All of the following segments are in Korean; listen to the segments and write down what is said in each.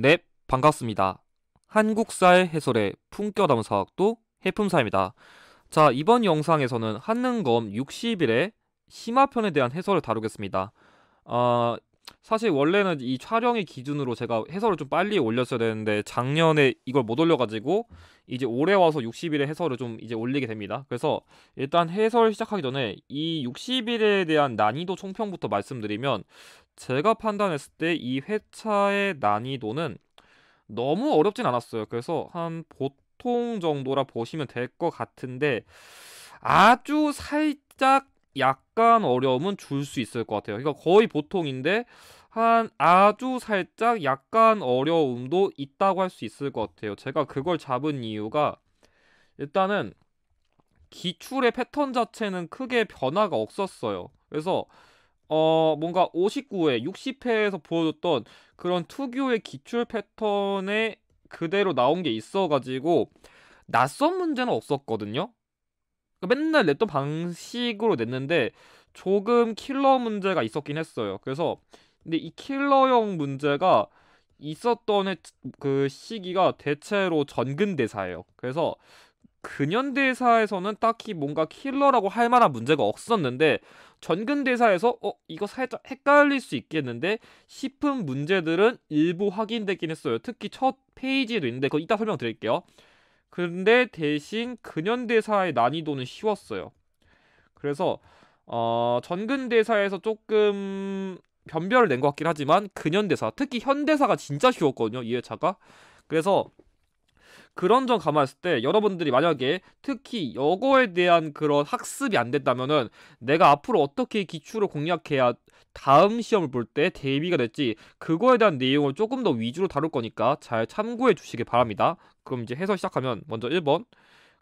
네, 반갑습니다. 한국사의 해설의 품격담 사학도 해품사입니다. 자, 이번 영상에서는 한능검 60일의 심화편에 대한 해설을 다루겠습니다. 어, 사실 원래는 이 촬영의 기준으로 제가 해설을 좀 빨리 올렸어야 되는데 작년에 이걸 못 올려가지고 이제 올해 와서 60일의 해설을 좀 이제 올리게 됩니다. 그래서 일단 해설 시작하기 전에 이 60일에 대한 난이도 총평부터 말씀드리면 제가 판단했을 때 이 회차의 난이도는 너무 어렵진 않았어요. 그래서 한 보통 정도라 보시면 될 것 같은데 아주 살짝 약간 어려움은 줄 수 있을 것 같아요. 그러니까 거의 보통인데 한 아주 살짝 약간 어려움도 있다고 할 수 있을 것 같아요. 제가 그걸 잡은 이유가 일단은 기출의 패턴 자체는 크게 변화가 없었어요. 그래서 어, 뭔가 59회, 60회에서 보여줬던 그런 특유의 기출 패턴에 그대로 나온 게 있어가지고 낯선 문제는 없었거든요. 그러니까 맨날 냈던 방식으로 냈는데 조금 킬러 문제가 있었긴 했어요. 그래서 근데 이 킬러형 문제가 있었던 그 시기가 대체로 전근대사예요. 그래서 근현대사에서는 딱히 뭔가 킬러라고 할 만한 문제가 없었는데 전근대사에서 어 이거 살짝 헷갈릴 수 있겠는데 싶은 문제들은 일부 확인되긴 했어요. 특히 첫 페이지에도 있는데 그거 이따 설명드릴게요. 근데 대신 근현대사의 난이도는 쉬웠어요. 그래서 어, 전근대사에서 조금 변별을 낸 것 같긴 하지만 근현대사 특히 현대사가 진짜 쉬웠거든요 이회차가 그래서 그런 점 감안했을 때 여러분들이 만약에 특히 여거에 대한 그런 학습이 안 됐다면은 내가 앞으로 어떻게 기출을 공략해야 다음 시험을 볼 때 대비가 됐지 그거에 대한 내용을 조금 더 위주로 다룰 거니까 잘 참고해 주시길 바랍니다. 그럼 이제 해설 시작하면 먼저 1번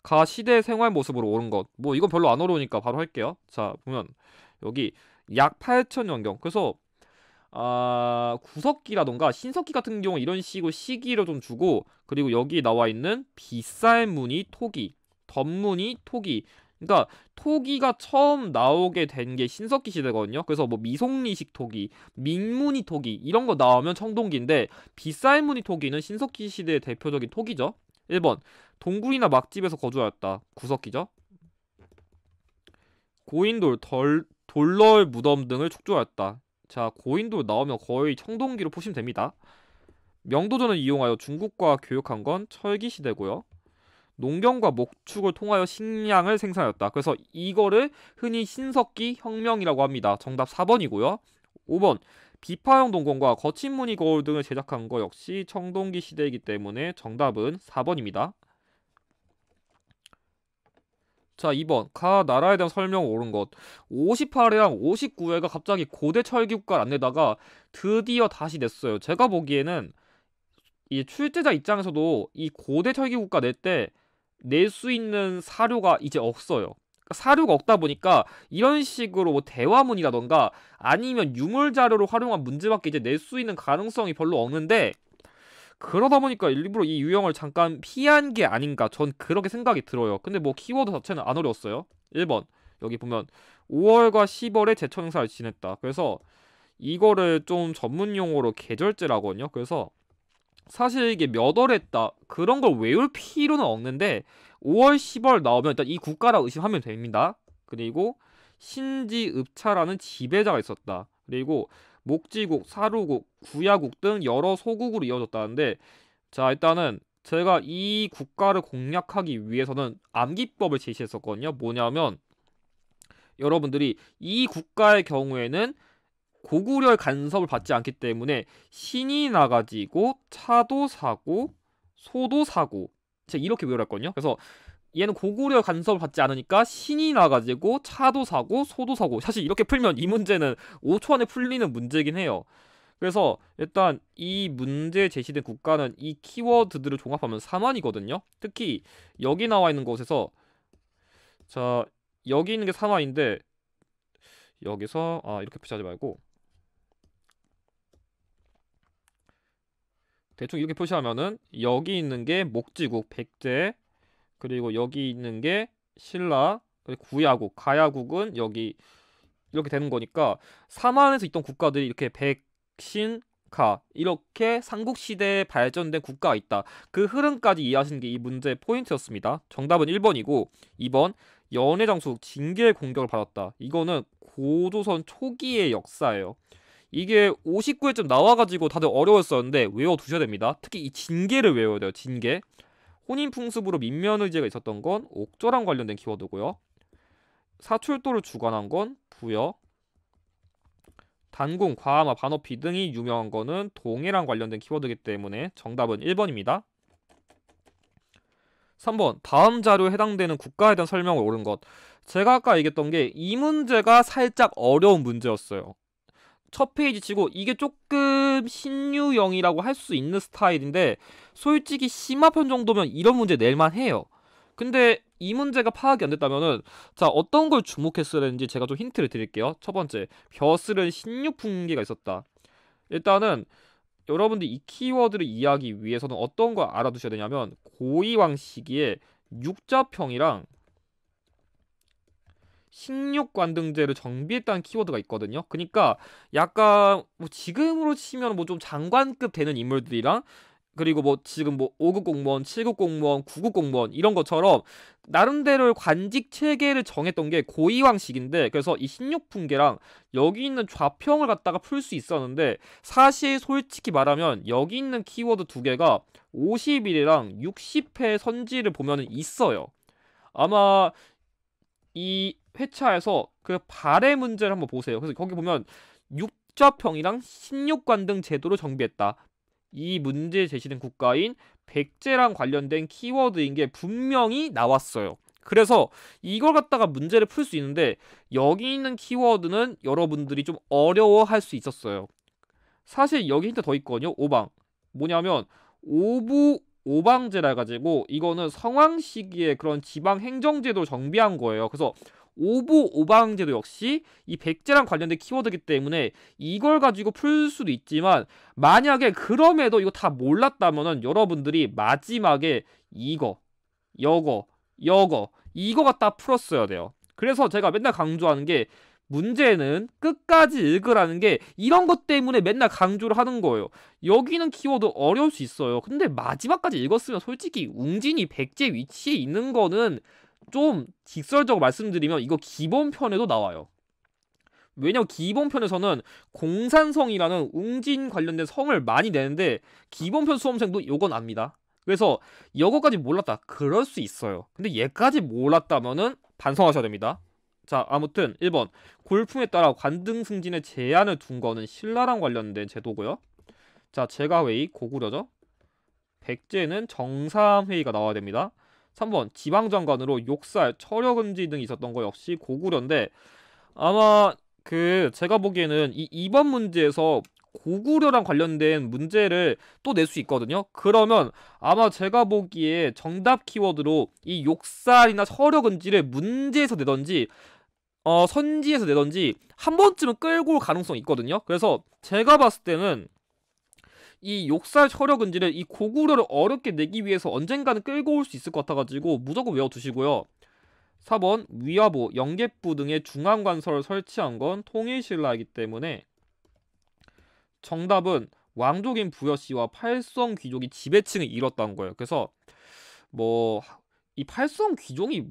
가 시대 생활 모습으로 오른 것. 뭐 이건 별로 안 어려우니까 바로 할게요. 자 보면 여기 약 8천 연경. 그래서 아, 구석기라던가 신석기 같은 경우 이런 식으로 시기로 좀 주고 그리고 여기 나와 있는 빗살 무늬 토기, 덤무늬 토기 그러니까 토기가 처음 나오게 된 게 신석기 시대거든요. 그래서 뭐 미송리식 토기, 민무늬 토기 이런 거 나오면 청동기인데 빗살 무늬 토기는 신석기 시대의 대표적인 토기죠. 1번 동굴이나 막집에서 거주하였다. 구석기죠. 고인돌, 덜, 돌널 무덤 등을 축조하였다. 자 고인도 나오면 거의 청동기로 보시면 됩니다. 명도전을 이용하여 중국과 교역한 건 철기 시대고요. 농경과 목축을 통하여 식량을 생산하였다. 그래서 이거를 흔히 신석기 혁명이라고 합니다. 정답 4번이고요. 5번 비파형 동공과 거친 무늬 거울 등을 제작한 거 역시 청동기 시대이기 때문에 정답은 4번입니다. 자, 2번. 가 나라에 대한 설명 옳은 것. 58회랑 59회가 갑자기 고대 철기국가를 안 내다가 드디어 다시 냈어요. 제가 보기에는 이 출제자 입장에서도 이 고대 철기국가 낼 때 낼 수 있는 사료가 이제 없어요. 그러니까 사료가 없다 보니까 이런 식으로 뭐 대화문이라던가 아니면 유물 자료로 활용한 문제밖에 이제 낼 수 있는 가능성이 별로 없는데 그러다 보니까 일부러 이 유형을 잠깐 피한 게 아닌가 전 그렇게 생각이 들어요. 근데 뭐 키워드 자체는 안 어려웠어요. 1번 여기 보면 5월과 10월에 제천 행사를 지냈다. 그래서 이거를 좀 전문 용어로 계절제라고 하거든요. 그래서 사실 이게 몇 월 했다 그런 걸 외울 필요는 없는데 5월 10월 나오면 일단 이 국가라 의심하면 됩니다. 그리고 신지 읍차라는 지배자가 있었다. 그리고 목지국, 사루국, 구야국 등 여러 소국으로 이어졌다는데 자 일단은 제가 이 국가를 공략하기 위해서는 암기법을 제시했었거든요. 뭐냐면 여러분들이 이 국가의 경우에는 고구려의 간섭을 받지 않기 때문에 신이 나가지고 차도 사고 소도 사고 제가 이렇게 외울랬거든요 그래서 얘는 고구려 간섭을 받지 않으니까 신이 나가지고 차도 사고 소도 사고 사실 이렇게 풀면 이 문제는 5초 안에 풀리는 문제긴 해요. 그래서 일단 이 문제 제시된 국가는 이 키워드들을 종합하면 3만이거든요. 특히 여기 나와 있는 곳에서 자 여기 있는 게 3만인데 여기서 아 이렇게 표시하지 말고 대충 이렇게 표시하면은 여기 있는 게 목지국, 백제, 그리고 여기 있는 게 신라, 구야국, 가야국은 여기 이렇게 되는 거니까 사만에서 있던 국가들이 이렇게 백신, 가 이렇게 삼국 시대에 발전된 국가가 있다. 그 흐름까지 이해하시는 게 이 문제의 포인트였습니다. 정답은 1번이고 2번 연해 장수 징계의 공격을 받았다. 이거는 고조선 초기의 역사예요. 이게 59회쯤 나와가지고 다들 어려웠었는데 외워두셔야 됩니다. 특히 이 징계를 외워야 돼요. 징계. 혼인 풍습으로 민면 의제가 있었던 건 옥조랑 관련된 키워드고요. 사출도를 주관한 건 부여. 단군, 과마, 반어피 등이 유명한 거는 동해랑 관련된 키워드이기 때문에 정답은 1번입니다. 3번 다음 자료에 해당되는 국가에 대한 설명을 옳은 것. 제가 아까 얘기했던 게 이 문제가 살짝 어려운 문제였어요. 첫 페이지 치고 이게 조금 지금 신유형이라고 할 수 있는 스타일인데 솔직히 심화편 정도면 이런 문제 낼만 해요. 근데 이 문제가 파악이 안 됐다면은 자 어떤 걸 주목했어야 되는지 제가 좀 힌트를 드릴게요. 첫 번째 벼슬은 신유풍계가 있었다. 일단은 여러분들이 이 키워드를 이해하기 위해서는 어떤 걸 알아두셔야 되냐면 고이왕 시기에 육자평이랑 식육관등제를 정비했다는 키워드가 있거든요. 그러니까 약간 뭐 지금으로 치면 뭐 좀 장관급 되는 인물들이랑 그리고 뭐 지금 뭐 5급 공무원, 7급 공무원, 9급 공무원 이런 것처럼 나름대로 관직 체계를 정했던 게 고위왕식인데 그래서 이신육풍계랑 여기 있는 좌평을 갖다가 풀 수 있었는데 사실 솔직히 말하면 여기 있는 키워드 두 개가 50일이랑 60회 선지를 보면 있어요. 아마 이 회차에서 그 발의 문제를 한번 보세요. 그래서 거기 보면 육좌평이랑 16관 등 제도를 정비했다. 이 문제 제시된 국가인 백제랑 관련된 키워드인 게 분명히 나왔어요. 그래서 이걸 갖다가 문제를 풀 수 있는데 여기 있는 키워드는 여러분들이 좀 어려워할 수 있었어요. 사실 여기 힌트 더 있거든요. 오방 뭐냐면 오부 오방제라 가지고 이거는 성황 시기에 그런 지방 행정제도 정비한 거예요. 그래서 오보 오방제도 역시 이 백제랑 관련된 키워드이기 때문에 이걸 가지고 풀 수도 있지만 만약에 그럼에도 이거 다 몰랐다면은 여러분들이 마지막에 이거, 여거, 여거 이거 갖다 풀었어야 돼요. 그래서 제가 맨날 강조하는 게 문제는 끝까지 읽으라는 게 이런 것 때문에 맨날 강조를 하는 거예요. 여기는 키워드 어려울 수 있어요. 근데 마지막까지 읽었으면 솔직히 웅진이 백제 위치에 있는 거는 좀 직설적으로 말씀드리면 이거 기본편에도 나와요. 왜냐면 기본편에서는 공산성이라는 웅진 관련된 성을 많이 내는데 기본편 수험생도 요건 압니다. 그래서 이거까지 몰랐다. 그럴 수 있어요. 근데 얘까지 몰랐다면은 반성하셔야 됩니다. 자, 아무튼 1번 골품에 따라 관등 승진의 제한을 둔 거는 신라랑 관련된 제도고요. 자, 제가회의 고구려죠. 백제는 정상회의가 나와야 됩니다. 3번 지방장관으로 욕살, 철역금지 등이 있었던 거 역시 고구려인데 아마 그 제가 보기에는 이 2번 문제에서 고구려랑 관련된 문제를 또 낼 수 있거든요. 그러면 아마 제가 보기에 정답 키워드로 이 욕살이나 서력은지를 문제에서 내던지 어, 선지에서 내던지 한 번쯤은 끌고 올 가능성이 있거든요. 그래서 제가 봤을 때는 이 욕살 철역 은지를 이 고구려를 어렵게 내기 위해서 언젠가는 끌고 올 수 있을 것 같아가지고 무조건 외워두시고요. 4번 위화보, 영계부 등의 중앙관서를 설치한 건 통일신라이기 때문에 정답은 왕족인 부여씨와 팔성 귀족이 지배층을 잃었다는 거예요. 그래서 뭐 이 팔성 귀족이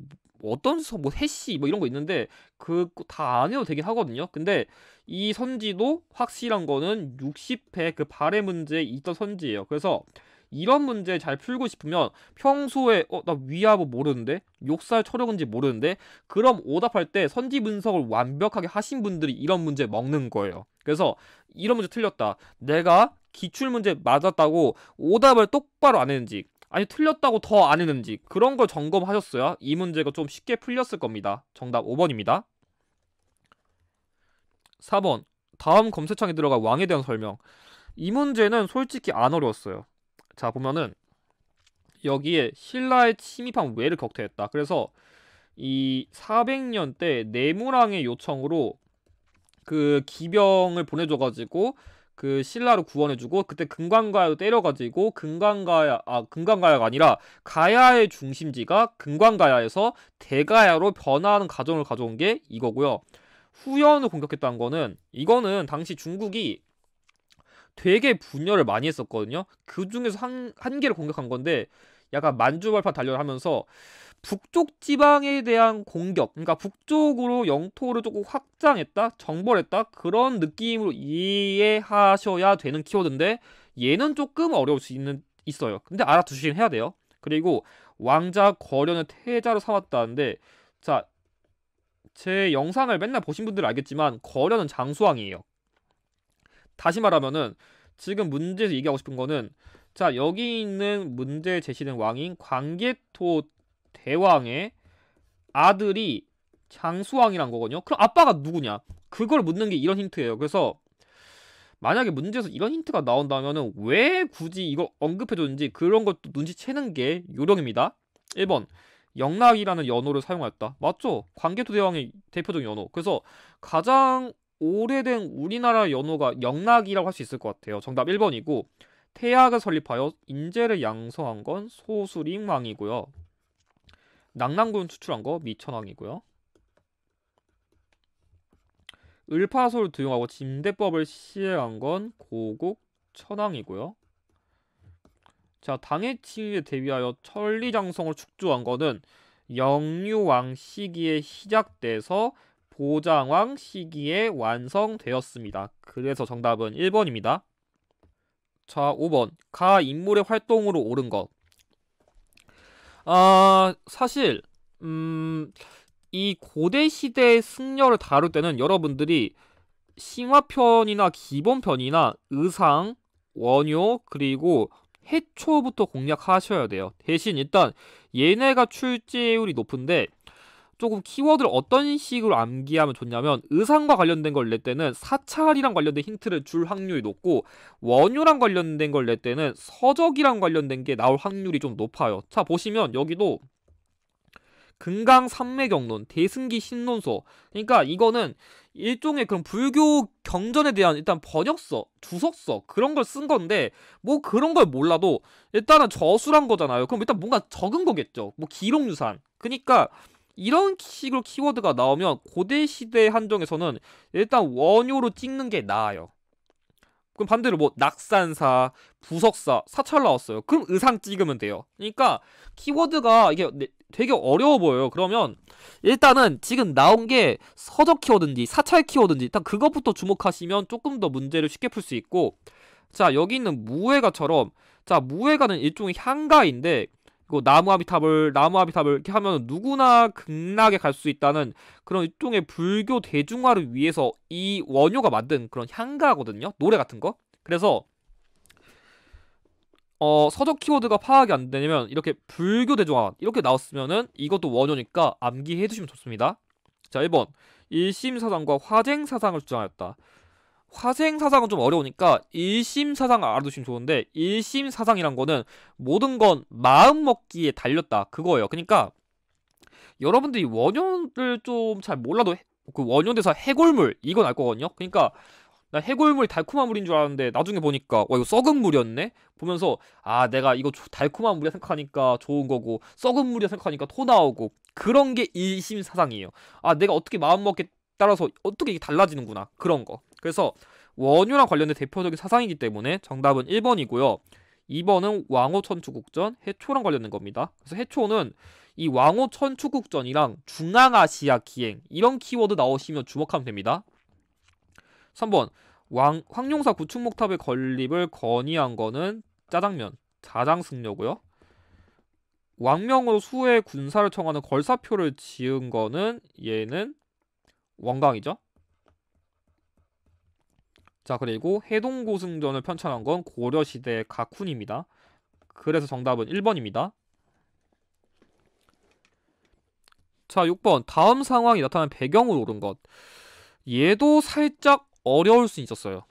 어떤 뭐 해시 뭐 이런 거 있는데 그 다 안 해도 되긴 하거든요. 근데 이 선지도 확실한 거는 60회 그발해 문제에 있던 선지예요. 그래서 이런 문제 잘 풀고 싶으면 평소에 어 나 위아부 모르는데 욕설 초력인지 모르는데 그럼 오답할 때 선지 분석을 완벽하게 하신 분들이 이런 문제 먹는 거예요. 그래서 이런 문제 틀렸다. 내가 기출 문제 맞았다고 오답을 똑바로 안 했는지 아니 틀렸다고 더 안 했는지 그런 걸 점검하셨어야 이 문제가 좀 쉽게 풀렸을 겁니다. 정답 5번입니다. 4번 다음 검색창에 들어갈 왕에 대한 설명 이 문제는 솔직히 안 어려웠어요. 자 보면은 여기에 신라의 침입한 왜를 격퇴했다. 그래서 이 400년 때 네무랑의 요청으로 그 기병을 보내줘가지고 그 신라로 구원해주고 그때 금강가야로 때려가지고 금강가야 아 금강가야가 아니라 가야의 중심지가 금강가야에서 대가야로 변화하는 과정을 가져온 게 이거고요. 후연을 공격했다는 거는 이거는 당시 중국이 되게 분열을 많이 했었거든요. 그 중에서 한, 한 개를 공격한 건데 약간 만주벌판 단련하면서 북쪽 지방에 대한 공격, 그러니까 북쪽으로 영토를 조금 확장했다, 정벌했다 그런 느낌으로 이해하셔야 되는 키워드인데 얘는 조금 어려울 수 있는 있어요. 근데 알아두시긴 해야 돼요. 그리고 왕자 거련을 태자로 삼았다는데 자. 제 영상을 맨날 보신 분들은 알겠지만 거련은 장수왕이에요. 다시 말하면은 지금 문제에서 얘기하고 싶은 거는 자 여기 있는 문제 제시된 왕인 광개토 대왕의 아들이 장수왕이란 거거든요. 그럼 아빠가 누구냐? 그걸 묻는 게 이런 힌트예요. 그래서 만약에 문제에서 이런 힌트가 나온다면 왜 굳이 이걸 언급해줬는지 그런 것도 눈치채는 게 요령입니다. 1번 영락이라는 연호를 사용하였다. 맞죠? 광개토 대왕의 대표적인 연호. 그래서 가장 오래된 우리나라 연호가 영락이라고 할 수 있을 것 같아요. 정답 1번이고 태학을 설립하여 인재를 양성한 건소수림왕이고요 낙랑군 추출한 거 미천왕이고요. 을파소를 도용하고 진대법을 시행한 건 고국 천왕이고요. 자, 당의 칭의에 대비하여 천리장성을 축조한 거는 영유왕 시기에 시작돼서 보장왕 시기에 완성되었습니다. 그래서 정답은 1번입니다. 자, 5번. 가 인물의 활동으로 옳은 것. 아, 사실 음, 이 고대 시대의 승려를 다룰 때는 여러분들이 신화편이나 기본편이나 의상, 원효, 그리고 해초부터 공략하셔야 돼요. 대신 일단 얘네가 출제율이 높은데 조금 키워드를 어떤 식으로 암기하면 좋냐면 의상과 관련된 걸 낼 때는 사찰이랑 관련된 힌트를 줄 확률이 높고 원유랑 관련된 걸 낼 때는 서적이랑 관련된 게 나올 확률이 좀 높아요. 자 보시면 여기도 금강 산매경론 대승기 신론서. 그러니까 이거는 일종의 그런 불교 경전에 대한 일단 번역서, 주석서 그런 걸 쓴 건데 뭐 그런 걸 몰라도 일단은 저술한 거잖아요. 그럼 일단 뭔가 적은 거겠죠. 뭐 기록유산. 그러니까 이런 식으로 키워드가 나오면 고대 시대 한정에서는 일단 원효로 찍는 게 나아요. 그럼 반대로 뭐 낙산사, 부석사, 사찰 나왔어요. 그럼 의상 찍으면 돼요. 그러니까 키워드가 이게 네, 되게 어려워 보여요. 그러면 일단은 지금 나온 게 서적 키워드인지 사찰 키워드인지 일단 그것부터 주목하시면 조금 더 문제를 쉽게 풀 수 있고 자 여기 있는 무회가처럼 자 무회가는 일종의 향가인데 그 나무아미탑을 나무아미탑을 이렇게 하면 누구나 극락에 갈 수 있다는 그런 일종의 불교 대중화를 위해서 이 원효가 만든 그런 향가거든요. 노래 같은 거. 그래서 어, 서적 키워드가 파악이 안 되면 냐 이렇게 불교 대중화 이렇게 나왔으면은 이것도 원효니까 암기해 두시면 좋습니다. 자, 1번. 일심사상과 화쟁사상을 주장하였다. 화생 사상은 좀 어려우니까 일심 사상 알아두시면 좋은데 일심 사상이란 거는 모든 건 마음 먹기에 달렸다 그거예요. 그러니까 여러분들이 원효를 좀 잘 몰라도 해, 그 원효대사 해골물 이건 알 거거든요. 그러니까 나 해골물 달콤한 물인 줄 알았는데 나중에 보니까 와 이거 썩은 물이었네 보면서 아 내가 이거 달콤한 물이라 생각하니까 좋은 거고 썩은 물이라 생각하니까 토 나오고 그런 게 일심사상이에요 아 내가 어떻게 마음먹기에 따라서 어떻게 이게 달라지는구나 그런 거 그래서 원유랑 관련된 대표적인 사상이기 때문에 정답은 1번이고요. 2번은 왕호 천추국전, 해초랑 관련된 겁니다. 그래서 해초는 이 왕호 천추국전이랑 중앙아시아 기행 이런 키워드 나오시면 주목하면 됩니다. 3번 왕, 황룡사 구축목탑의 건립을 건의한 거는 짜장면, 자장승려고요. 왕명으로 수의 군사를 청하는 걸사표를 지은 거는 얘는 원광이죠. 자 그리고 해동고승전을 편찬한 건 고려시대 가쿤입니다. 그래서 정답은 1번입니다. 자 6번 다음 상황이 나타난 배경을 오른 것 얘도 살짝 어려울 수 있었어요.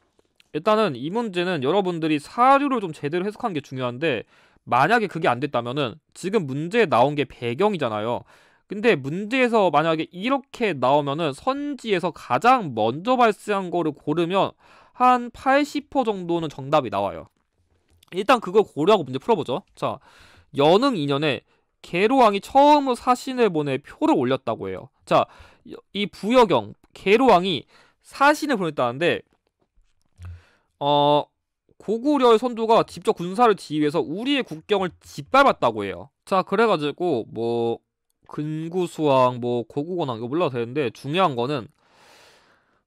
일단은 이 문제는 여러분들이 사료를 좀 제대로 해석하는 게 중요한데 만약에 그게 안 됐다면은 지금 문제에 나온 게 배경이잖아요. 근데 문제에서 만약에 이렇게 나오면은 선지에서 가장 먼저 발생한 거를 고르면 한80% 정도는 정답이 나와요. 일단 그걸 고려하고 문제 풀어보죠. 자, 연흥 2년에 개로왕이 처음으로 사신을 보내 표를 올렸다고 해요. 자, 이 부여경 개로왕이 사신을 보냈다는데 어 고구려의 선조가 직접 군사를 지휘해서 우리의 국경을 짓밟았다고 해요. 자, 그래가지고 뭐 근구수왕, 뭐 고구건왕 이거 몰라도 되는데 중요한 거는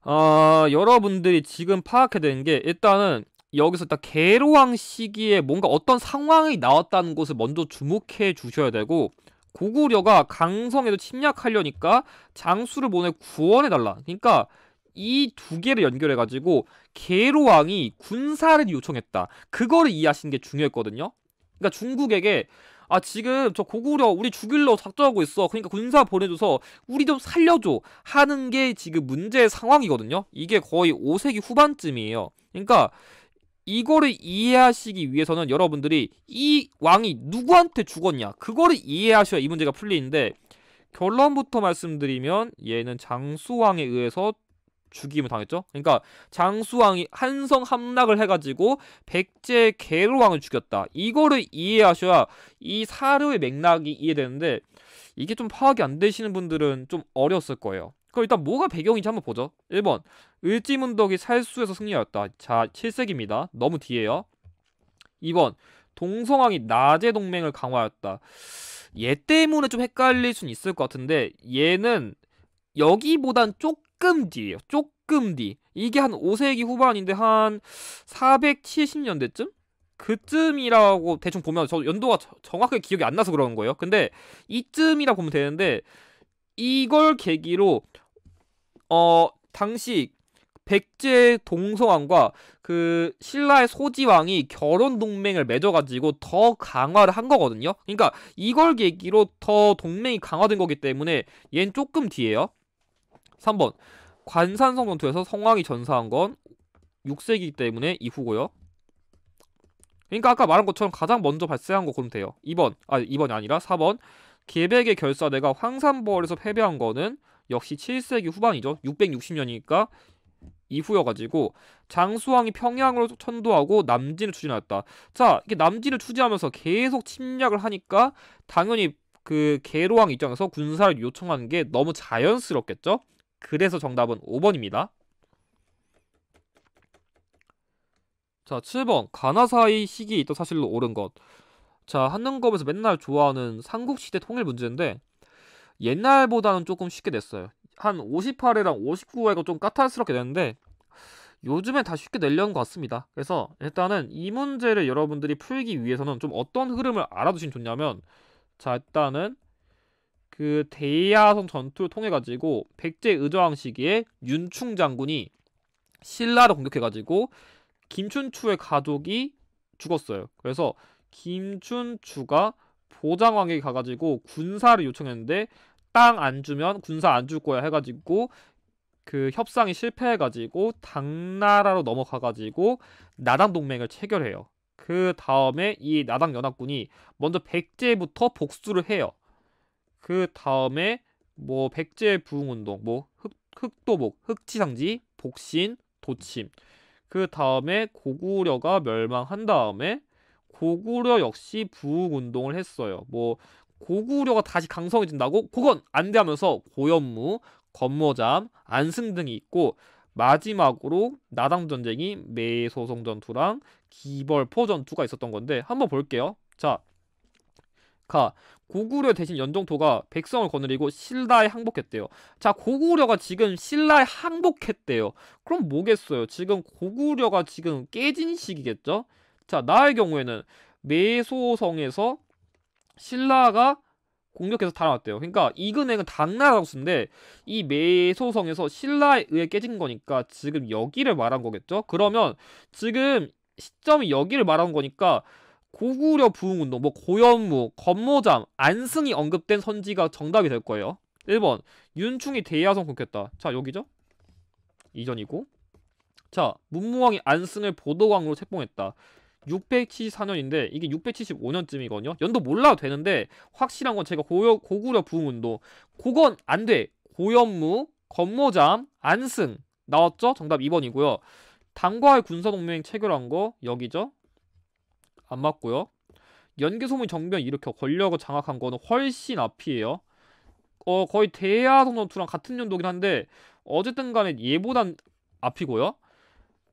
어, 여러분들이 지금 파악해야 되는 게 일단은 여기서 딱 개로왕 시기에 뭔가 어떤 상황이 나왔다는 것을 먼저 주목해 주셔야 되고 고구려가 강성에도 침략하려니까 장수를 보내 구원해 달라. 그러니까 이 두 개를 연결해 가지고 개로왕이 군사를 요청했다. 그거를 이해하시는 게 중요했거든요. 그러니까 중국에게 아 지금 저 고구려 우리 죽일러 작전하고 있어 그러니까 군사 보내줘서 우리 좀 살려줘 하는 게 지금 문제의 상황이거든요 이게 거의 5세기 후반쯤이에요 그러니까 이거를 이해하시기 위해서는 여러분들이 이 왕이 누구한테 죽었냐 그거를 이해하셔야 이 문제가 풀리는데 결론부터 말씀드리면 얘는 장수왕에 의해서 죽임을 당했죠. 그러니까 장수왕이 한성 함락을 해가지고 백제 계로왕을 죽였다. 이거를 이해하셔야 이 사료의 맥락이 이해되는데 이게 좀 파악이 안 되시는 분들은 좀 어려웠을 거예요. 그럼 일단 뭐가 배경인지 한번 보죠. 1번 을지문덕이 살수에서 승리하였다. 자 7세기입니다. 너무 뒤에요. 2번 동성왕이 낮의 동맹을 강화하였다. 얘 때문에 좀 헷갈릴 수는 있을 것 같은데 얘는 여기보단 조금 조금 뒤에요. 조금 뒤. 이게 한 5세기 후반인데 한 470년대쯤? 그쯤이라고 대충 보면 저 연도가 정확하게 기억이 안 나서 그러는 거예요. 근데 이쯤이라 보면 되는데 이걸 계기로 어 당시 백제 동서왕과 그 신라의 소지왕이 결혼 동맹을 맺어가지고 더 강화를 한 거거든요. 그러니까 이걸 계기로 더 동맹이 강화된 거기 때문에 얘 조금 뒤에요. 3번 관산성 전투에서 성왕이 전사한 건6세기 때문에 이후고요. 그러니까 아까 말한 것처럼 가장 먼저 발생한 거 그럼 돼요. 2번, 아 2번이 아니라 4번 계백의 결사대가 황산벌에서 패배한 거는 역시 7세기 후반이죠. 660년이니까 이후여가지고 장수왕이 평양으로 천도하고 남진을 추진하였다. 자, 이게 남진을 추진하면서 계속 침략을 하니까 당연히 그 계로왕 입장에서 군사를 요청하는 게 너무 자연스럽겠죠. 그래서 정답은 5번입니다. 자, 7번. 가나사이 시기에 있던 사실로 옳은 것. 자, 한능검에서 맨날 좋아하는 삼국시대 통일 문제인데 옛날보다는 조금 쉽게 냈어요. 한 58회랑 59회가 좀 까탈스럽게 냈는데 요즘에다 쉽게 내려는 것 같습니다. 그래서 일단은 이 문제를 여러분들이 풀기 위해서는 좀 어떤 흐름을 알아두시면 좋냐면 자, 일단은 그 대야성 전투를 통해 가지고 백제 의저왕 시기에 윤충 장군이 신라를 공격해 가지고 김춘추의 가족이 죽었어요. 그래서 김춘추가 보장왕에게 가가지고 군사를 요청했는데 땅 안 주면 군사 안 줄 거야 해가지고 그 협상이 실패해가지고 당나라로 넘어가가지고 나당 동맹을 체결해요. 그 다음에 이 나당 연합군이 먼저 백제부터 복수를 해요. 그 다음에 뭐 백제 부흥 운동, 뭐 흑, 흑도복, 흑치상지 복신, 도침. 그 다음에 고구려가 멸망한 다음에 고구려 역시 부흥 운동을 했어요. 뭐 고구려가 다시 강성해진다고? 그건 안돼 하면서 고현무, 건모잠, 안승 등이 있고 마지막으로 나당 전쟁이 매소송 전투랑 기벌포 전투가 있었던 건데 한번 볼게요. 자, 가 고구려 대신 연정토가 백성을 거느리고 신라에 항복했대요. 자, 고구려가 지금 신라에 항복했대요. 그럼 뭐겠어요? 지금 고구려가 지금 깨진 시기겠죠? 자, 나의 경우에는 메소성에서 신라가 공격해서 달아났대요. 그러니까 이근행은 당나라라고 쓰는데 이 메소성에서 신라에 의해 깨진 거니까 지금 여기를 말한 거겠죠? 그러면 지금 시점이 여기를 말한 거니까 고구려 부흥운동, 뭐 고현무, 검노장, 안승이 언급된 선지가 정답이 될 거예요. 1번 윤충이 대야성 공격했다. 자 여기죠. 이전이고 자 문무왕이 안승을 보도광으로 책봉했다. 674년인데 이게 675년쯤이거든요. 연도 몰라도 되는데 확실한 건 제가 고여, 고구려 부흥운동 그건 안 돼. 고현무, 검모장 안승 나왔죠? 정답 2번이고요. 당과의 군사동맹 체결한 거 여기죠? 안 맞고요. 연개소문 정변 일으켜 권력을 장악한 거는 훨씬 앞이에요. 어, 거의 대야성 전투랑 같은 연도긴 한데 어쨌든 간에 얘보단 앞이고요.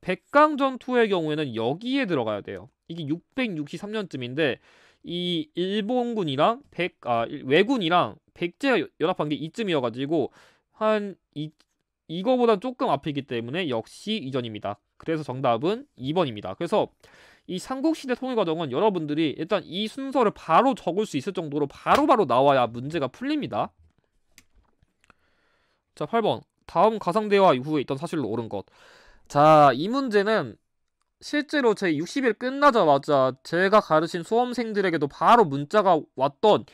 백강 전투의 경우에는 여기에 들어가야 돼요. 이게 663년쯤인데 이 일본군이랑 백, 아, 외군이랑 백제가 연합한 게 이쯤이어가지고 한 이, 이거보다 조금 앞이기 때문에 역시 이전입니다. 그래서 정답은 2번입니다. 그래서 이 삼국시대 통일과정은 여러분들이 일단 이 순서를 바로 적을 수 있을 정도로 바로바로 바로 나와야 문제가 풀립니다. 자, 8번. 다음 가상대화 이후에 있던 사실로 옳은 것. 자, 이 문제는 실제로 제 60일 끝나자마자 제가 가르친 수험생들에게도 바로 문자가 왔던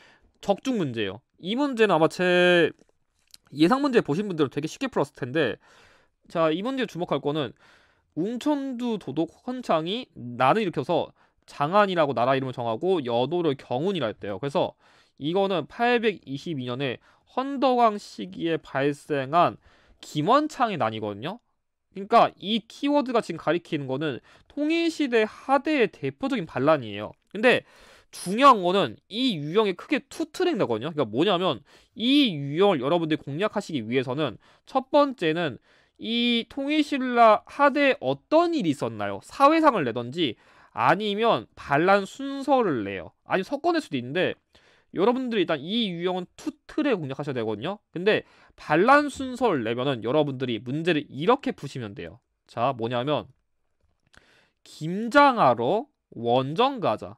적중 문제예요. 이 문제는 아마 제 예상 문제 보신 분들은 되게 쉽게 풀었을 텐데 자, 이 문제 주목할 거는 웅천두 도독 헌창이 나를 일으켜서 장안이라고 나라 이름을 정하고 여도를 경운이라 했대요. 그래서 이거는 822년에 헌덕왕 시기에 발생한 김원창의 난이거든요. 그러니까 이 키워드가 지금 가리키는 거는 통일시대 하대의 대표적인 반란이에요. 근데 중요한 거는 이 유형에 크게 투트랙되거든요. 그러니까 뭐냐면 이 유형을 여러분들이 공략하시기 위해서는 첫 번째는 이 통일신라 하대 에 어떤 일이 있었나요? 사회상을 내던지 아니면 반란 순서를 내요. 아니 석권일 수도 있는데 여러분들이 일단 이 유형은 투 틀에 공략하셔야 되거든요. 근데 반란 순서를 내면은 여러분들이 문제를 이렇게 푸시면 돼요. 자 뭐냐면 김장하러 원정 가자.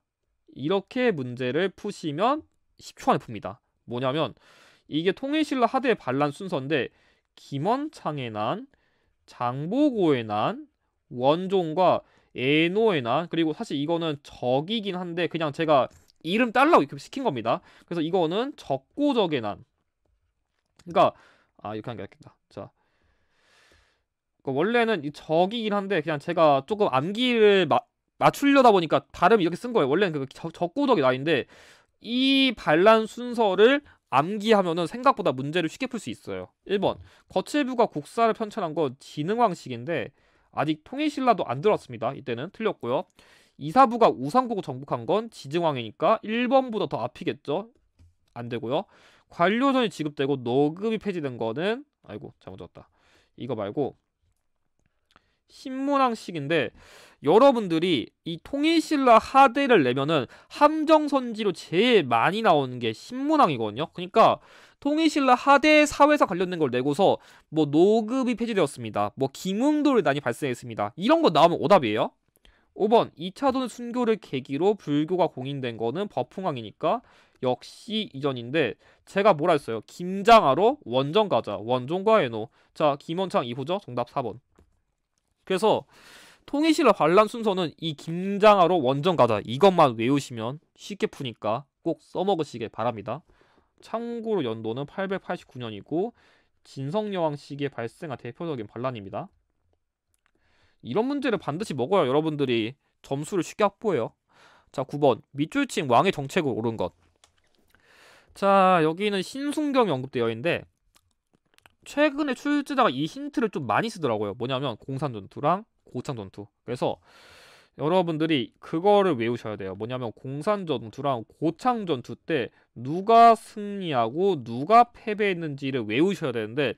이렇게 문제를 푸시면 10초 안에 풉니다. 뭐냐면 이게 통일신라 하대 의 반란 순서인데 김원창의 난, 장보고의 난, 원종과 에노의 난, 그리고 사실 이거는 적이긴 한데 그냥 제가 이름 딸라고 이렇게 시킨 겁니다. 그래서 이거는 적고적의 난. 그러니까 아 이렇게 한는게 낫겠다. 자. 그러니까 원래는 이 적이긴 한데 그냥 제가 조금 암기를 마, 맞추려다 보니까 발음 이렇게 쓴 거예요. 원래는 그 적고적의 난인데 이 반란 순서를 암기하면은 생각보다 문제를 쉽게 풀 수 있어요. 1번 거칠부가 국사를 편찬한 건 진흥왕식인데 아직 통일신라도 안 들어왔습니다. 이때는 틀렸고요. 이사부가 우상국을 정복한 건 지증왕이니까 1번보다 더 앞이겠죠? 안 되고요. 관료전이 지급되고 노급이 폐지된 거는 아이고 잘못 적다 이거 말고 신문항식인데 여러분들이 이 통일신라 하대를 내면은 함정선지로 제일 많이 나오는 게신문왕이거든요 그러니까 통일신라 하대 사회사 관련된 걸 내고서 뭐 노급이 폐지되었습니다. 뭐 김웅도를 난이 발생했습니다. 이런 거 나오면 오답이에요. 5번 2차 돈 순교를 계기로 불교가 공인된 거는 버풍왕이니까 역시 이전인데 제가 뭐라 했어요? 김장하러 원정가자 원종과 해노 자 김원창 이후죠 정답 4번 그래서 통일신라 반란 순서는 이 김장하러 원정 가자 이것만 외우시면 쉽게 푸니까 꼭 써먹으시길 바랍니다. 참고로 연도는 889년이고 진성여왕 시기에 발생한 대표적인 반란입니다. 이런 문제를 반드시 먹어야 여러분들이 점수를 쉽게 확보해요. 자, 9번. 밑줄친 왕의 정책을 오른 것. 자, 여기는 신순경이 언급되어 있는데 최근에 출제자가 이 힌트를 좀 많이 쓰더라고요. 뭐냐면 공산 전투랑 고창 전투. 그래서 여러분들이 그거를 외우셔야 돼요. 뭐냐면 공산 전투랑 고창 전투 때 누가 승리하고 누가 패배했는지를 외우셔야 되는데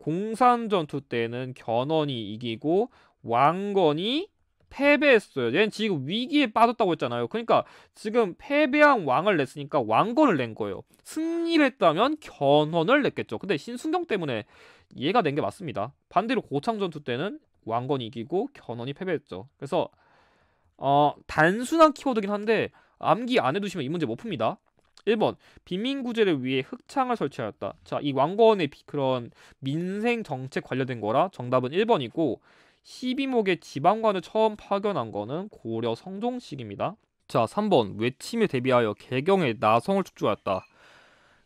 공산 전투 때는 견훤이 이기고 왕건이 패배했어요. 얘는 지금 위기에 빠졌다고 했잖아요. 그러니까 지금 패배한 왕을 냈으니까 왕건을 낸 거예요. 승리를 했다면 견훤을 냈겠죠. 근데 신순경 때문에 이가낸 게 맞습니다. 반대로 고창 전투 때는 왕건이 기고 견훤이 패배했죠. 그래서 어, 단순한 키워드긴 한데 암기 안 해두시면 이 문제 못 풉니다. 1번 비민구제를 위해 흑창을 설치하였다. 자, 이 왕건의 그런 민생 정책 관련된 거라 정답은 1번이고 12목의 지방관을 처음 파견한 거는 고려 성종식입니다. 자, 3번 외침에 대비하여 개경에 나성을 축조했다.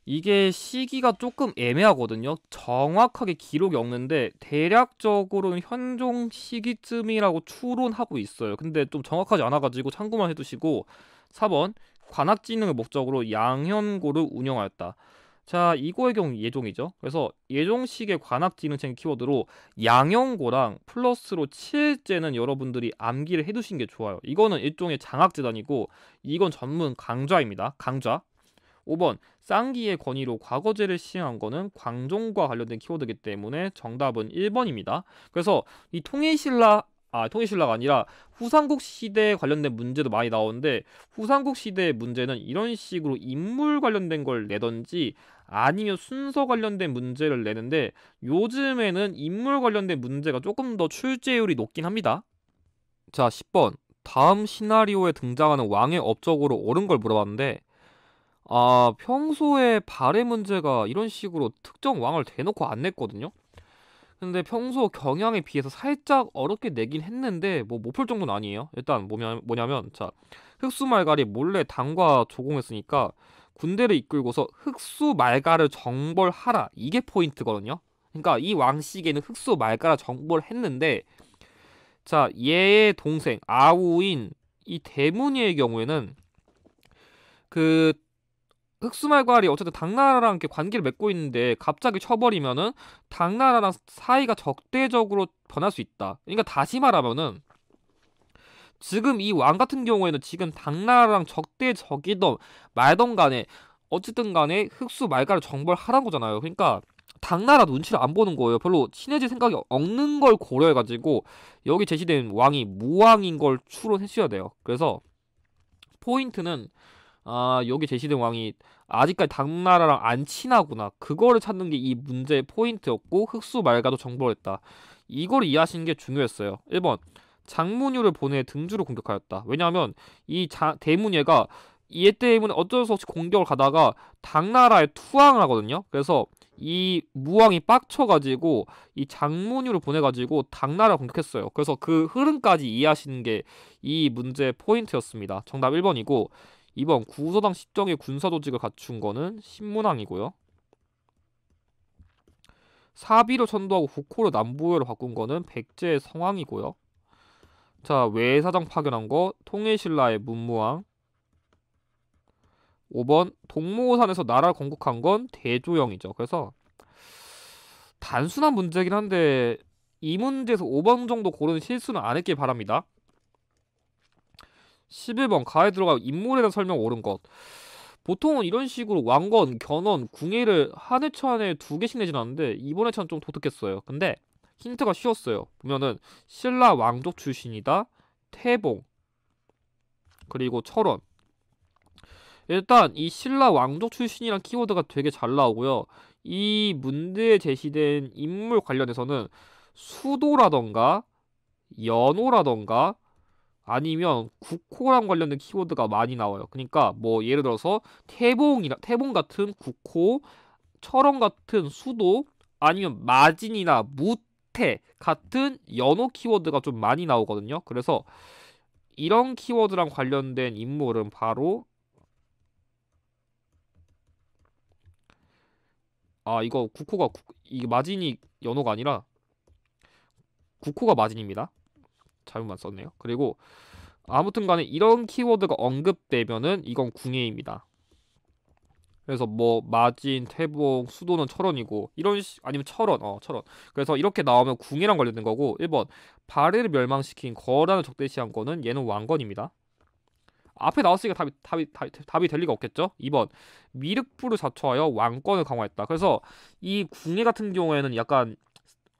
이게 시기가 조금 애매하거든요. 정확하게 기록이 없는데 대략적으로는 현종 시기쯤이라고 추론하고 있어요. 근데 좀 정확하지 않아가지고 참고만 해두시고 4번 관악진흥을 목적으로 양현고를 운영하였다. 자, 이거의 경우 예종이죠. 그래서 예종식의 관악지능책 키워드로 양형고랑 플러스로 7제는 여러분들이 암기를 해두신 게 좋아요. 이거는 일종의 장학재단이고 이건 전문 강좌입니다. 강좌. 5번 쌍기의 권위로 과거제를 시행한 거는 광종과 관련된 키워드이기 때문에 정답은 1번입니다. 그래서 이 통일신라 아 통일신라가 아니라 후삼국 시대에 관련된 문제도 많이 나오는데 후삼국 시대의 문제는 이런 식으로 인물 관련된 걸 내던지 아니면 순서 관련된 문제를 내는데 요즘에는 인물 관련된 문제가 조금 더 출제율이 높긴 합니다. 자 10번 다음 시나리오에 등장하는 왕의 업적으로 옳은 걸 물어봤는데 아 평소에 발해 문제가 이런 식으로 특정 왕을 대놓고 안 냈거든요. 근데 평소 경향에 비해서 살짝 어렵게 내긴 했는데 뭐 못 풀 정도는 아니에요. 일단 뭐냐, 뭐냐면 자 흑수 말갈이 몰래 당과 조공했으니까 군대를 이끌고서 흑수 말갈을 정벌하라 이게 포인트거든요. 그러니까 이 왕씨에게는 흑수 말갈을 정벌했는데 자 얘의 동생 아우인 이 대문이의 경우에는 그 흑수말과리 어쨌든 당나라랑 이렇게 관계를 맺고 있는데 갑자기 쳐버리면은 당나라랑 사이가 적대적으로 변할 수 있다. 그러니까 다시 말하면은 지금 이 왕 같은 경우에는 지금 당나라랑 적대적이던 말던 간에 어쨌든 간에 흑수말과를 정벌 하라는 거잖아요. 그러니까 당나라 눈치를 안 보는 거예요. 별로 친해질 생각이 없는 걸 고려해가지고 여기 제시된 왕이 무왕인 걸 추론했어야 돼요. 그래서 포인트는 아 여기 제시된 왕이 아직까지 당나라랑 안 친하구나 그거를 찾는 게 이 문제의 포인트였고 흑수 말가도 정벌 보 했다 이걸 이해하시는 게 중요했어요 1번 장문유를 보내 등주를 공격하였다 왜냐하면 이 자, 대문예가 이에 때문에 어쩔 수 없이 공격을 가다가 당나라에 투항을 하거든요 그래서 이 무왕이 빡쳐가지고 이 장문유를 보내가지고 당나라 를 공격했어요. 그래서 그 흐름까지 이해하시는 게 이 문제 의 포인트였습니다. 정답 1번이고 2번 구서당 십정의 군사조직을 갖춘 거는 신문왕이고요. 사비로 천도하고 국호로 남부여로 바꾼 거는 백제의 성왕이고요. 자, 외사장 파견한 거 통일신라의 문무왕 5번 동무호산에서 나라 를 건국한 건 대조영이죠. 그래서 단순한 문제긴 한데 이 문제에서 5번 정도 고르는 실수는 안 했길 바랍니다. 11번 가에 들어가 인물에 대한 설명 옳은 것. 보통은 이런 식으로 왕건, 견원, 궁예를 한 회차 안에 두 개씩 내진 않는데 이번 회차는 좀 독특했어요. 근데 힌트가 쉬웠어요. 보면은 신라 왕족 출신이다, 태봉, 그리고 철원. 일단 이 신라 왕족 출신이란 키워드가 되게 잘 나오고요. 이 문제에 제시된 인물 관련해서는 수도라던가 연호라던가 아니면 국호랑 관련된 키워드가 많이 나와요. 그러니까 뭐 예를 들어서 태봉이나 태봉 같은 국호, 철원 같은 수도, 아니면 마진이나 무태 같은 연호 키워드가 좀 많이 나오거든요. 그래서 이런 키워드랑 관련된 인물은 바로 아 이거 국호가 국, 이게 마진이 연호가 아니라 국호가 마진입니다. 잘못만 썼네요. 그리고 아무튼 간에 이런 키워드가 언급되면은 이건 궁예입니다. 그래서 뭐 마진, 태봉, 수도는 철원이고 이런 시, 아니면 철원, 어 철원. 그래서 이렇게 나오면 궁예랑 관련된 거고 1번 발해를 멸망시킨 거란을 적대시한 거는 얘는 왕건입니다. 앞에 나왔으니까 답이 답이 답이, 답이 될 리가 없겠죠. 2번 미륵부를 자초하여 왕권을 강화했다. 그래서 이 궁예 같은 경우에는 약간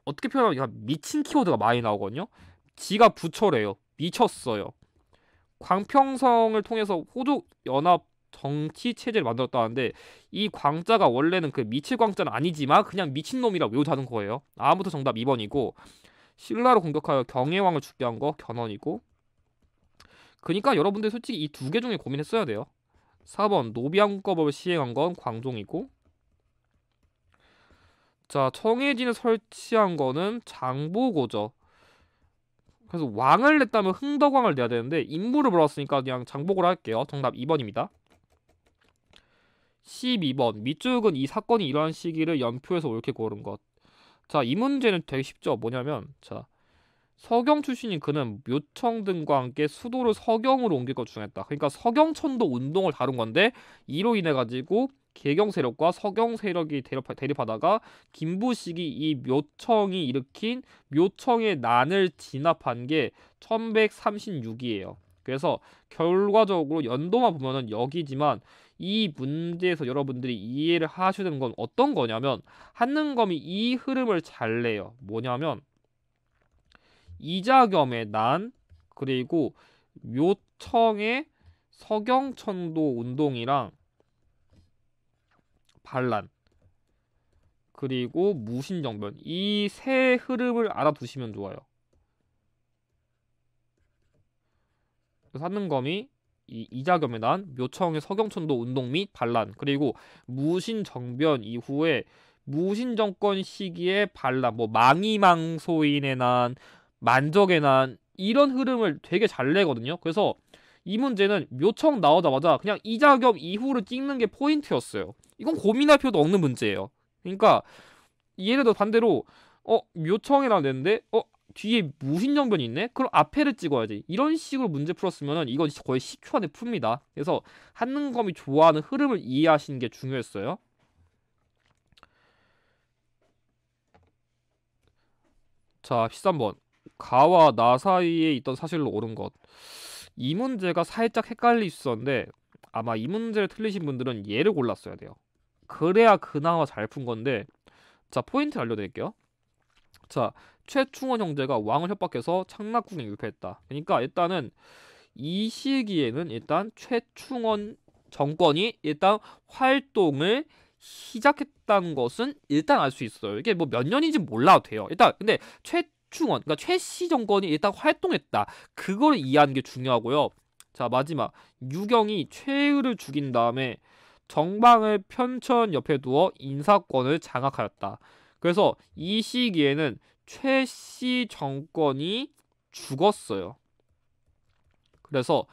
어떻게 표현하면 약간 미친 키워드가 많이 나오거든요. 지가 부처래요. 미쳤어요. 광평성을 통해서 호족 연합 정치 체제를 만들었다는데 이 광자가 원래는 그 미칠 광자는 아니지만 그냥 미친놈이라 외우자는 거예요. 아무튼 정답 2번이고 신라로 공격하여 경혜왕을 죽게 한 거 견훤이고 그러니까 여러분들 솔직히 이 두 개 중에 고민했어야 돼요. 4번 노비왕거법을 시행한 건 광종이고 자 청해진을 설치한 거는 장보고죠. 그래서 왕을 냈다면 흥덕왕을 내야 되는데 인물을 물었으니까 그냥 장복을 할게요. 정답 2번입니다. 12번 밑쪽은이 사건이 일어난 시기를 연표에서 옳게 고른 것. 자, 이 문제는 되게 쉽죠. 뭐냐면 자, 서경 출신인 그는 묘청 등과 함께 수도를 서경으로 옮길 것 중했다. 그러니까 서경천도 운동을 다룬 건데 이로 인해 가지고 개경 세력과 서경 세력이 대립하, 다가 김부식이 이 묘청이 일으킨 묘청의 난을 진압한 게 1136이에요. 그래서 결과적으로 연도만 보면은 여기지만 이 문제에서 여러분들이 이해를 하시는 건 어떤 거냐면 한능검이 이 흐름을 잘 내요. 뭐냐면 이자겸의 난 그리고 묘청의 서경천도 운동이랑 반란 그리고 무신정변 이 세 흐름을 알아두시면 좋아요. 산능검이 이 이자겸에 난 묘청의 서경천도 운동 및 반란 그리고 무신정변 이후에 무신정권 시기의 반란 뭐 망이망소인의 난 만적의 난 이런 흐름을 되게 잘 내거든요. 그래서 이 문제는 묘청 나오자마자 그냥 이자 겸 이후를 찍는 게 포인트였어요. 이건 고민할 필요도 없는 문제예요. 그러니까 예를 들어 반대로 어묘청이라되는데어 뒤에 무신정변이 있네? 그럼 앞에를 찍어야지. 이런 식으로 문제 풀었으면 이건 거의 10초 안에 풉니다. 그래서 한능검이 좋아하는 흐름을 이해하시는 게 중요했어요. 자, 13번. 가와 나 사이에 있던 사실로 옳은 것. 이 문제가 살짝 헷갈릴 수 있었는데 아마 이 문제를 틀리신 분들은 얘를 골랐어야 돼요. 그래야 그나마 잘 푼 건데 자 포인트 알려드릴게요. 자 최충원 형제가 왕을 협박해서 창락궁에 유패했다 그러니까 일단은 이 시기에는 일단 최충원 정권이 일단 활동을 시작했다는 것은 일단 알 수 있어요. 이게 뭐 몇 년인지 몰라도 돼요. 일단 근데 최 최충원, 그러니까 최씨 정권이 일단 활동했다. 그걸 이해하는 게 중요하고요. 자 마지막 유경이 최의를 죽인 다음에 정방을 편천 옆에 두어 인사권을 장악하였다. 그래서 이 시기에는 최씨 정권이 죽었어요. 그래서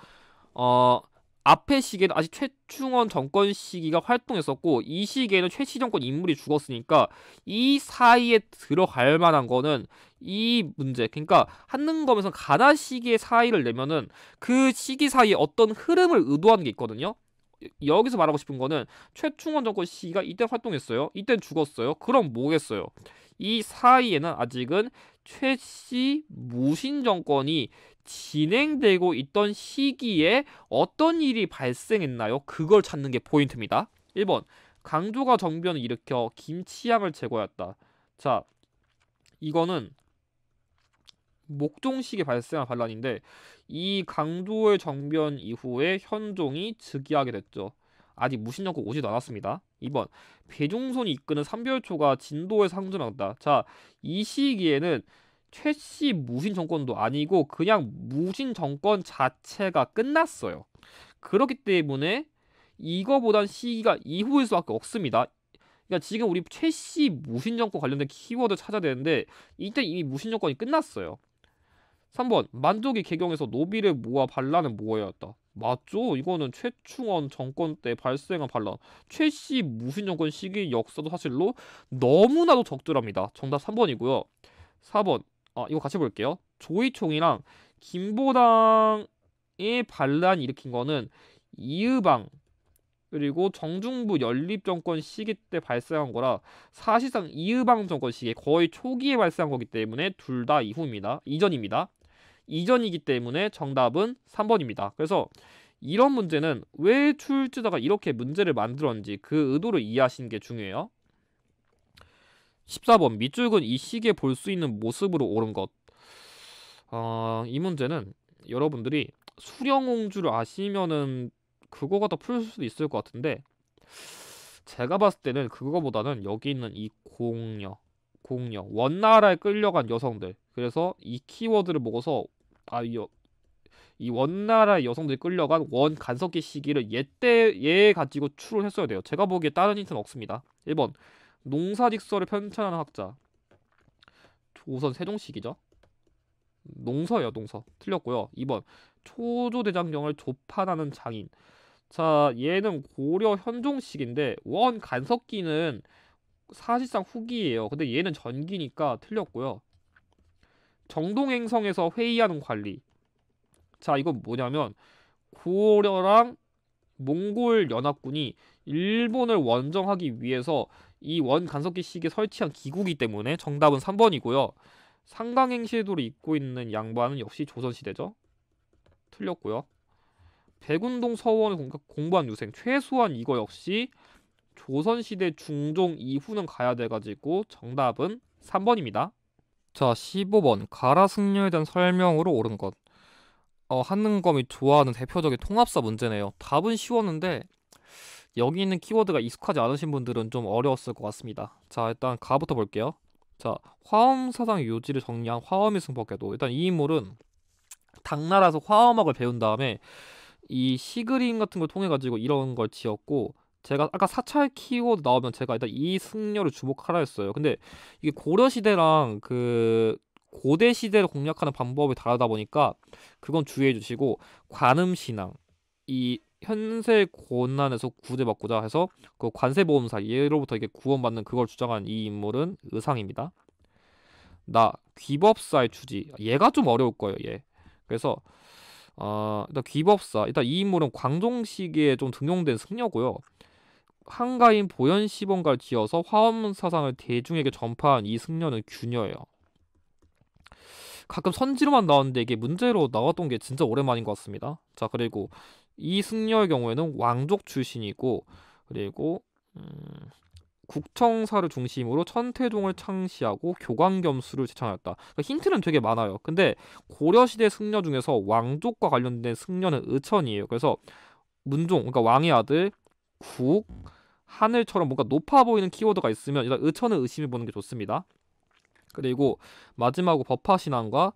어 앞에 시기에는 아직 최충원 정권 시기가 활동했었고 이 시기에는 최씨 정권 인물이 죽었으니까 이 사이에 들어갈 만한 거는 이 문제 그러니까 한능검에서 가나 시기의 사이를 내면은 그 시기 사이에 어떤 흐름을 의도하는 게 있거든요. 여기서 말하고 싶은 거는 최충원 정권 시기가 이때 활동했어요. 이때 죽었어요. 그럼 뭐겠어요? 이 사이에는 아직은 최씨 무신 정권이 진행되고 있던 시기에 어떤 일이 발생했나요? 그걸 찾는 게 포인트입니다. 1번 강조가 정변을 일으켜 김치향을 제거했다. 자, 이거는 목종식에 발생한 반란인데 이 강조의 정변 이후에 현종이 즉위하게 됐죠. 아직 무신정국 오지도 않았습니다. 2번 배종손이 이끄는 삼별초가 진도에 상전한다. 자, 이 시기에는 최씨 무신 정권도 아니고 그냥 무신 정권 자체가 끝났어요. 그렇기 때문에 이거보단 시기가 이후일 수밖에 없습니다. 그러니까 지금 우리 최씨 무신 정권 관련된 키워드 찾아야 되는데 이때 이미 무신 정권이 끝났어요. 3번 만족이 개경에서 노비를 모아 반란은 모여였다. 맞죠? 이거는 최충원 정권 때 발생한 반란. 최씨 무신 정권 시기 역사도 사실로 너무나도 적절합니다. 정답 3번이고요. 4번 아, 이거 같이 볼게요. 조이총이랑 김보당의 반란 일으킨 거는 이의방 그리고 정중부 연립정권 시기 때 발생한 거라 사실상 이의방 정권 시기에 거의 초기에 발생한 거기 때문에 둘 다 이후입니다. 이전입니다. 이전이기 때문에 정답은 3번입니다. 그래서 이런 문제는 왜 출제자가 이렇게 문제를 만들었는지 그 의도를 이해하시는 게 중요해요. 14번 밑줄근이시계볼 수 있는 모습으로 오른 것. 어, 이 문제는 여러분들이 수령옹주를 아시면은 그거가 더 풀 수도 있을 것 같은데 제가 봤을 때는 그거보다는 여기 있는 이 공녀, 공녀 원나라에 끌려간 여성들. 그래서 이 키워드를 보고서 아이 이 원나라 여성들이 끌려간 원 간석기 시기를 옛때 얘 예 가지고 추론 했어야 돼요. 제가 보기에 다른 힌트는 없습니다. 1번 농사직서를 편찬하는 학자 조선 세종식이죠 농서예요 농서 틀렸고요 2번 초조대장경을 조판하는 장인 자 얘는 고려 현종식인데 원 간석기는 사실상 후기예요 근데 얘는 전기니까 틀렸고요 정동행성에서 회의하는 관리 자 이건 뭐냐면 고려랑 몽골 연합군이 일본을 원정하기 위해서 이원 간섭기식에 설치한 기구기 때문에 정답은 3번이고요. 상강행시도를 입고 있는 양반은 역시 조선시대죠. 틀렸고요. 백운동 서원을 공부한 유생 최소한 이거 역시 조선시대 중종 이후는 가야 돼가지고 정답은 3번입니다. 자 15번 가라승려에 대한 설명으로 옳은 것 어, 한능검이 좋아하는 대표적인 통합사 문제네요. 답은 쉬웠는데 여기 있는 키워드가 익숙하지 않으신 분들은 좀 어려웠을 것 같습니다. 자 일단 가부터 볼게요. 자 화엄사상의 요지를 정리한 화엄의 승법계도 일단 이 인물은 당나라에서 화엄학을 배운 다음에 이 시그림 같은 걸 통해 가지고 이런 걸 지었고 제가 아까 사찰 키워드 나오면 제가 일단 이 승려를 주목하라 했어요. 근데 이게 고려 시대랑 그 고대 시대를 공략하는 방법이 다르다 보니까 그건 주의해 주시고 관음 신앙 이 현세 고난에서 구제받고자 해서 그 관세보험사 예로부터 이게 구원받는 그걸 주장한 이 인물은 의상입니다. 나 귀법사의 주지 얘가 좀 어려울 거예요 얘 그래서 어, 일단 귀법사 일단 이 인물은 광종시기에 좀 등용된 승려고요 한가인 보현시범가를 지어서 화엄 사상을 대중에게 전파한 이 승려는 균여예요 가끔 선지로만 나오는데 이게 문제로 나왔던 게 진짜 오랜만인 것 같습니다 자 그리고 이승려의 경우에는 왕족 출신이고 그리고 음, 국청사를 중심으로 천태종을 창시하고 교광겸수를 제창하였다. 그러니까 힌트는 되게 많아요. 근데 고려시대 승려 중에서 왕족과 관련된 승려는 의천이에요. 그래서 문종, 그러니까 왕의 아들, 국, 하늘처럼 뭔가 높아 보이는 키워드가 있으면 일단 의천을 의심해 보는 게 좋습니다. 그리고 마지막으로 법화신앙과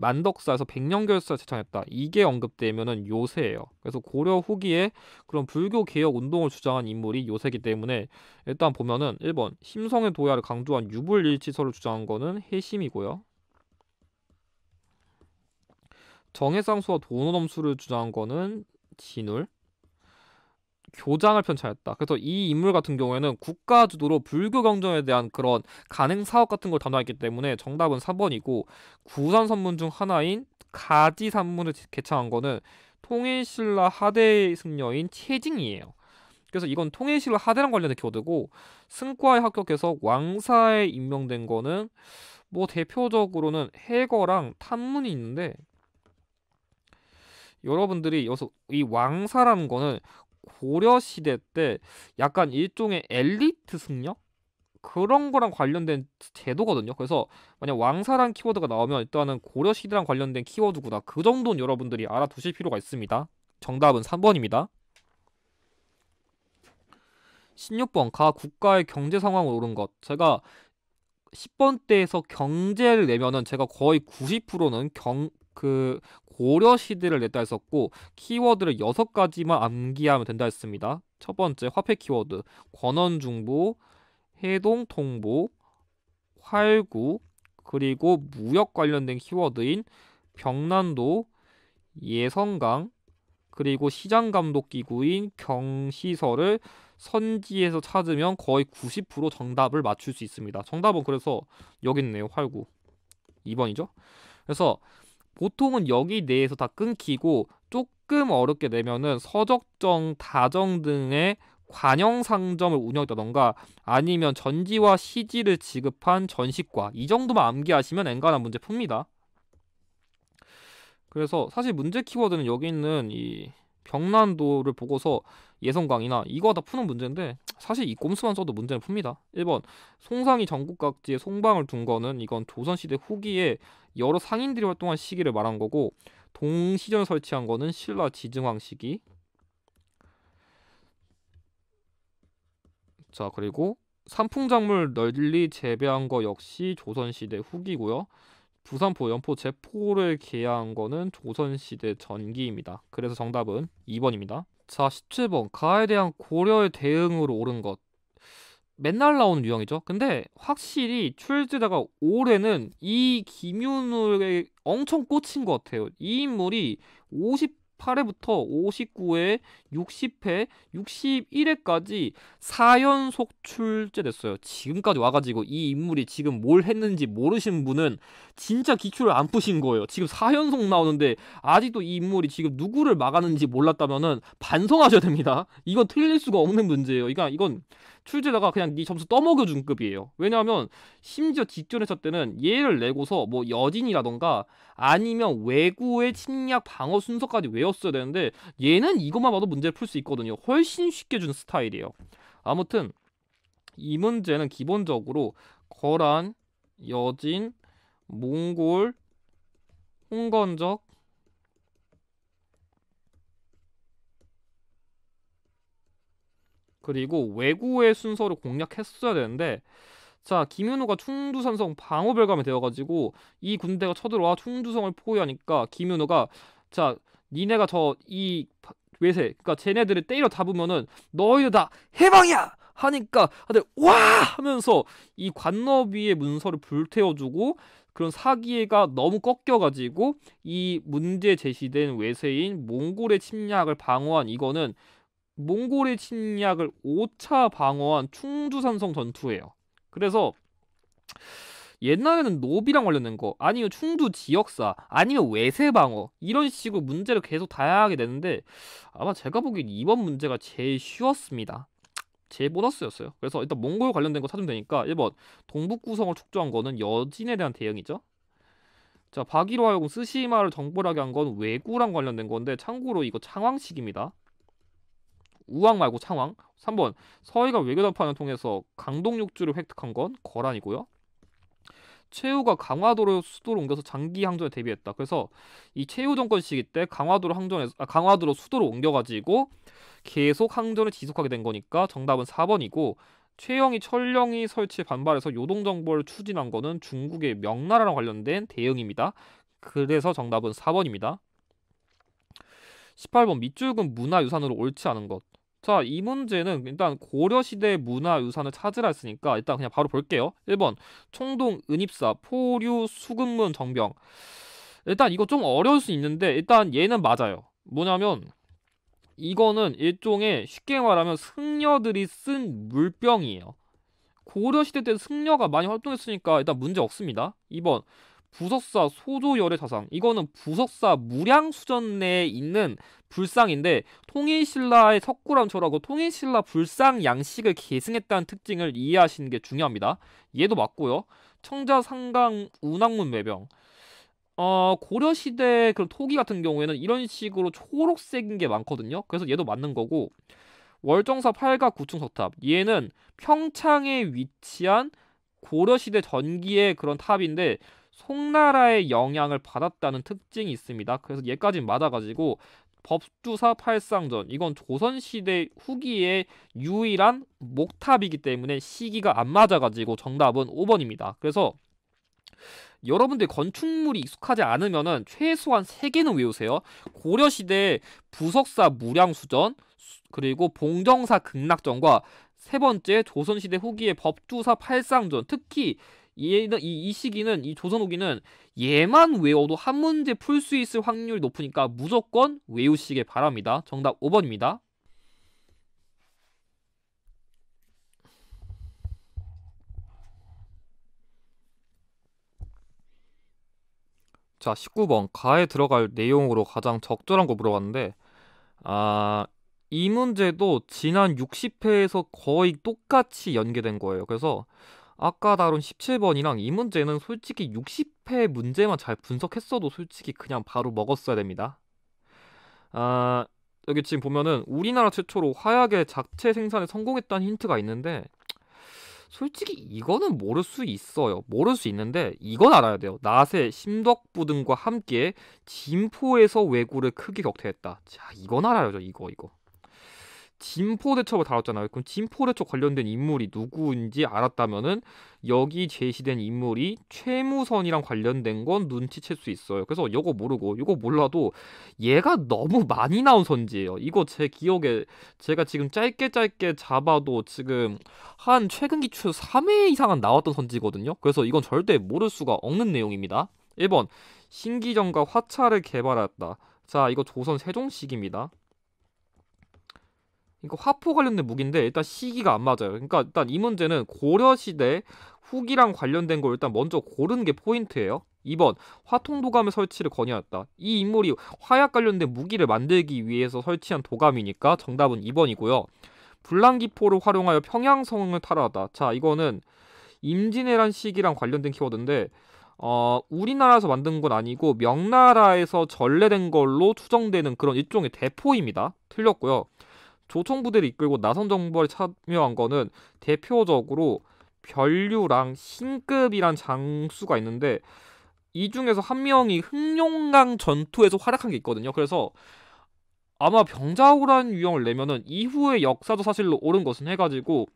만덕사에서 백년결사 제창했다. 이게 언급되면은 요새예요. 그래서 고려 후기에 그런 불교 개혁 운동을 주장한 인물이 요새기 때문에 일단 보면은 1번 심성의 도야를 강조한 유불일치설을 주장한 거는 해심이고요. 정해상수와 도노넘수를 주장한 거는 진울. 교장을 편찬했다. 그래서 이 인물 같은 경우에는 국가 주도로 불교 경전에 대한 그런 간행 사업 같은 걸 담당했기 때문에 정답은 3번이고 구산 선문 중 하나인 가지 산문을 개창한 거는 통일신라 하대 승려인 최징이에요. 그래서 이건 통일신라 하대랑 관련된 키워드고 승과에 합격해서 왕사에 임명된 거는 뭐 대표적으로는 해거랑 탄문이 있는데 여러분들이 여기서 이 왕사라는 거는 고려 시대 때 약간 일종의 엘리트 승려 그런 거랑 관련된 제도거든요. 그래서 만약 왕사란 키워드가 나오면 일단은 고려 시대랑 관련된 키워드구나. 그 정도는 여러분들이 알아두실 필요가 있습니다. 정답은 3번입니다. 16번 가 국가의 경제 상황을 오른 것. 제가 10번 때에서 경제를 내면은 제가 거의 90%는 경그 고려 시대를 냈다 했었고 키워드를 여섯 가지만 암기하면 된다 했습니다. 첫 번째 화폐 키워드 권원 중보, 해동 통보, 활구 그리고 무역 관련된 키워드인 병난도, 예성강 그리고 시장 감독 기구인 경시설을 선지에서 찾으면 거의 90% 정답을 맞출 수 있습니다. 정답은 그래서 여기 있네요. 활구 2번이죠. 그래서 보통은 여기 내에서 다 끊기고 조금 어렵게 되면은 서적정, 다정 등의 관영 상점을 운영했다던가 아니면 전지와 시지를 지급한 전시과 이 정도만 암기하시면 엔간한 문제 풉니다. 그래서 사실 문제 키워드는 여기 있는 이 병난도를 보고서 예성강이나 이거 다 푸는 문제인데 사실 이 꼼수만 써도 문제는 풉니다. 1번 송상이 전국 각지에 송방을 둔 거는 이건 조선시대 후기에 여러 상인들이 활동한 시기를 말한 거고 동시전 설치한 거는 신라 지증왕 시기 자 그리고 산풍작물 널리 재배한 거 역시 조선시대 후기고요. 부산포, 연포, 제포를 개한 거는 조선시대 전기입니다. 그래서 정답은 2번입니다. 자, 17번. 가에 대한 고려의 대응으로 오른 것. 맨날 나오는 유형이죠. 근데 확실히 출제자가 올해는 이 김윤우에게 엄청 꽂힌 것 같아요. 이 인물이 50 48회부터 59회, 60회, 61회까지 4연속 출제됐어요. 지금까지 와가지고 이 인물이 지금 뭘 했는지 모르신 분은 진짜 기출을 안 푸신 거예요. 지금 4연속 나오는데 아직도 이 인물이 지금 누구를 막았는지 몰랐다면 반성하셔야 됩니다. 이건 틀릴 수가 없는 문제예요. 그러니까 이건 출제자가 그냥 네 점수 떠먹여준 급이에요. 왜냐하면 심지어 직전에서 때는 예를 내고서 뭐 여진이라던가 아니면 외구의 침략 방어 순서까지 외웠어야 되는데 얘는 이것만 봐도 문제를 풀 수 있거든요. 훨씬 쉽게 준 스타일이에요. 아무튼 이 문제는 기본적으로 거란, 여진, 몽골, 홍건적, 그리고 외구의 순서로 공략했어야 되는데 자 김윤호가 충두산성 방어별감이 되어가지고 이 군대가 쳐들어와 충두성을 포위하니까 김윤호가 자 니네가 저 이 외세 그러니까 쟤네들을 때려 잡으면은 너희들 다 해방이야 하니까 다들 와 하면서 이 관너비의 문서를 불태워주고 그런 사기가 너무 꺾여가지고 이 문제 제시된 외세인 몽골의 침략을 방어한 이거는 몽골의 침략을 5차 방어한 충주산성 전투예요. 그래서 옛날에는 노비랑 관련된 거 아니면 충주 지역사 아니면 외세 방어 이런 식으로 문제를 계속 다양하게 내는데 아마 제가 보기엔 이번 문제가 제일 쉬웠습니다. 제일 보너스였어요. 그래서 일단 몽골 관련된 거 찾으면 되니까 1번 동북 구성을 축조한 거는 여진에 대한 대응이죠. 자, 박일호 하여금 스시마를 정벌하게 한 건 왜구랑 관련된 건데 참고로 이거 창왕식입니다. 우왕 말고 창왕. 3번 서희가 외교단판을 통해서 강동육주를 획득한 건 거란이고요. 최후가 강화도로 수도를 옮겨서 장기 항전에 대비했다. 그래서 이최후 정권 시기 때 강화도로 항전에 아, 강화도로 수도를 옮겨가지고 계속 항전을 지속하게 된 거니까 정답은 4번이고 최영이 철령이 설치 반발해서 요동 정벌을 추진한 거는 중국의 명나라랑 관련된 대응입니다. 그래서 정답은 4번입니다. 18번 밑줄은 문화유산으로 옳지 않은 것. 자, 이 문제는 일단 고려시대 문화유산을 찾으라 했으니까 일단 그냥 바로 볼게요. 1번 총동 은입사 포류 수금문 정병 일단 이거 좀 어려울 수 있는데 일단 얘는 맞아요. 뭐냐면 이거는 일종의 쉽게 말하면 승려들이 쓴 물병이에요. 고려시대 때 승려가 많이 활동했으니까 일단 문제 없습니다. 2번 부석사 소조열의 자상 이거는 부석사 무량수전 내에 있는 불상인데 통일신라의 석굴암초라고 통일신라 불상 양식을 계승했다는 특징을 이해하시는 게 중요합니다. 얘도 맞고요. 청자 상강 운항문 매병 어, 고려시대 그런 토기 같은 경우에는 이런 식으로 초록색인 게 많거든요. 그래서 얘도 맞는 거고 월정사 8가 9층 석탑 얘는 평창에 위치한 고려시대 전기의 그런 탑인데 송나라의 영향을 받았다는 특징이 있습니다. 그래서 얘까지 맞아가지고 법두사 팔상전 이건 조선시대 후기에 유일한 목탑이기 때문에 시기가 안 맞아가지고 정답은 5번입니다. 그래서 여러분들 건축물이 익숙하지 않으면 최소한 3개는 외우세요. 고려시대 부석사 무량수전 그리고 봉정사 극락전과 세 번째 조선시대 후기의 법두사 팔상전 특히 이, 이, 이 시기는 이 조선 후기는 얘만 외워도 한 문제 풀 수 있을 확률이 높으니까 무조건 외우시길 바랍니다. 정답 5번입니다. 자, 19번 가에 들어갈 내용으로 가장 적절한 거 물어봤는데 아, 이 문제도 지난 60회에서 거의 똑같이 연계된 거예요. 그래서 아까 다룬 17번이랑 이 문제는 솔직히 60회 문제만 잘 분석했어도 솔직히 그냥 바로 먹었어야 됩니다. 아, 여기 지금 보면은 우리나라 최초로 화약의 자체 생산에 성공했다는 힌트가 있는데 솔직히 이거는 모를 수 있어요. 모를 수 있는데 이건 알아야 돼요. 나세, 심덕부 등과 함께 진포에서 왜구를 크게 격퇴했다. 자, 이건 알아야죠. 이거 이거. 진포대첩을 다뤘잖아요. 그럼 진포대첩 관련된 인물이 누구인지 알았다면은 여기 제시된 인물이 최무선이랑 관련된 건 눈치챌 수 있어요. 그래서 이거 모르고 이거 몰라도 얘가 너무 많이 나온 선지예요. 이거 제 기억에 제가 지금 짧게 짧게 잡아도 지금 한 최근 기출 3회 이상은 나왔던 선지거든요. 그래서 이건 절대 모를 수가 없는 내용입니다. 1번 신기전과 화차를 개발했다. 자, 이거 조선 세종식입니다. 이거 화포 관련된 무기인데 일단 시기가 안 맞아요. 그러니까 일단 이 문제는 고려 시대 후기랑 관련된 걸 일단 먼저 고른 게 포인트예요. 2번 화통 도감의 설치를 건의했다. 이 인물이 화약 관련된 무기를 만들기 위해서 설치한 도감이니까 정답은 2번이고요. 불랑기포를 활용하여 평양성을 탈환하다. 자, 이거는 임진왜란 시기랑 관련된 키워드인데 어, 우리나라에서 만든 건 아니고 명나라에서 전래된 걸로 추정되는 그런 일종의 대포입니다. 틀렸고요. 조총 부대를 이끌고 나선 정벌에 참여한 거는 대표적으로 별류랑 신급이란 장수가 있는데 이 중에서 한 명이 흑룡강 전투에서 활약한 게 있거든요. 그래서 아마 병자호란 유형을 내면은 이후의 역사도 사실로 옳은 것은 해가지고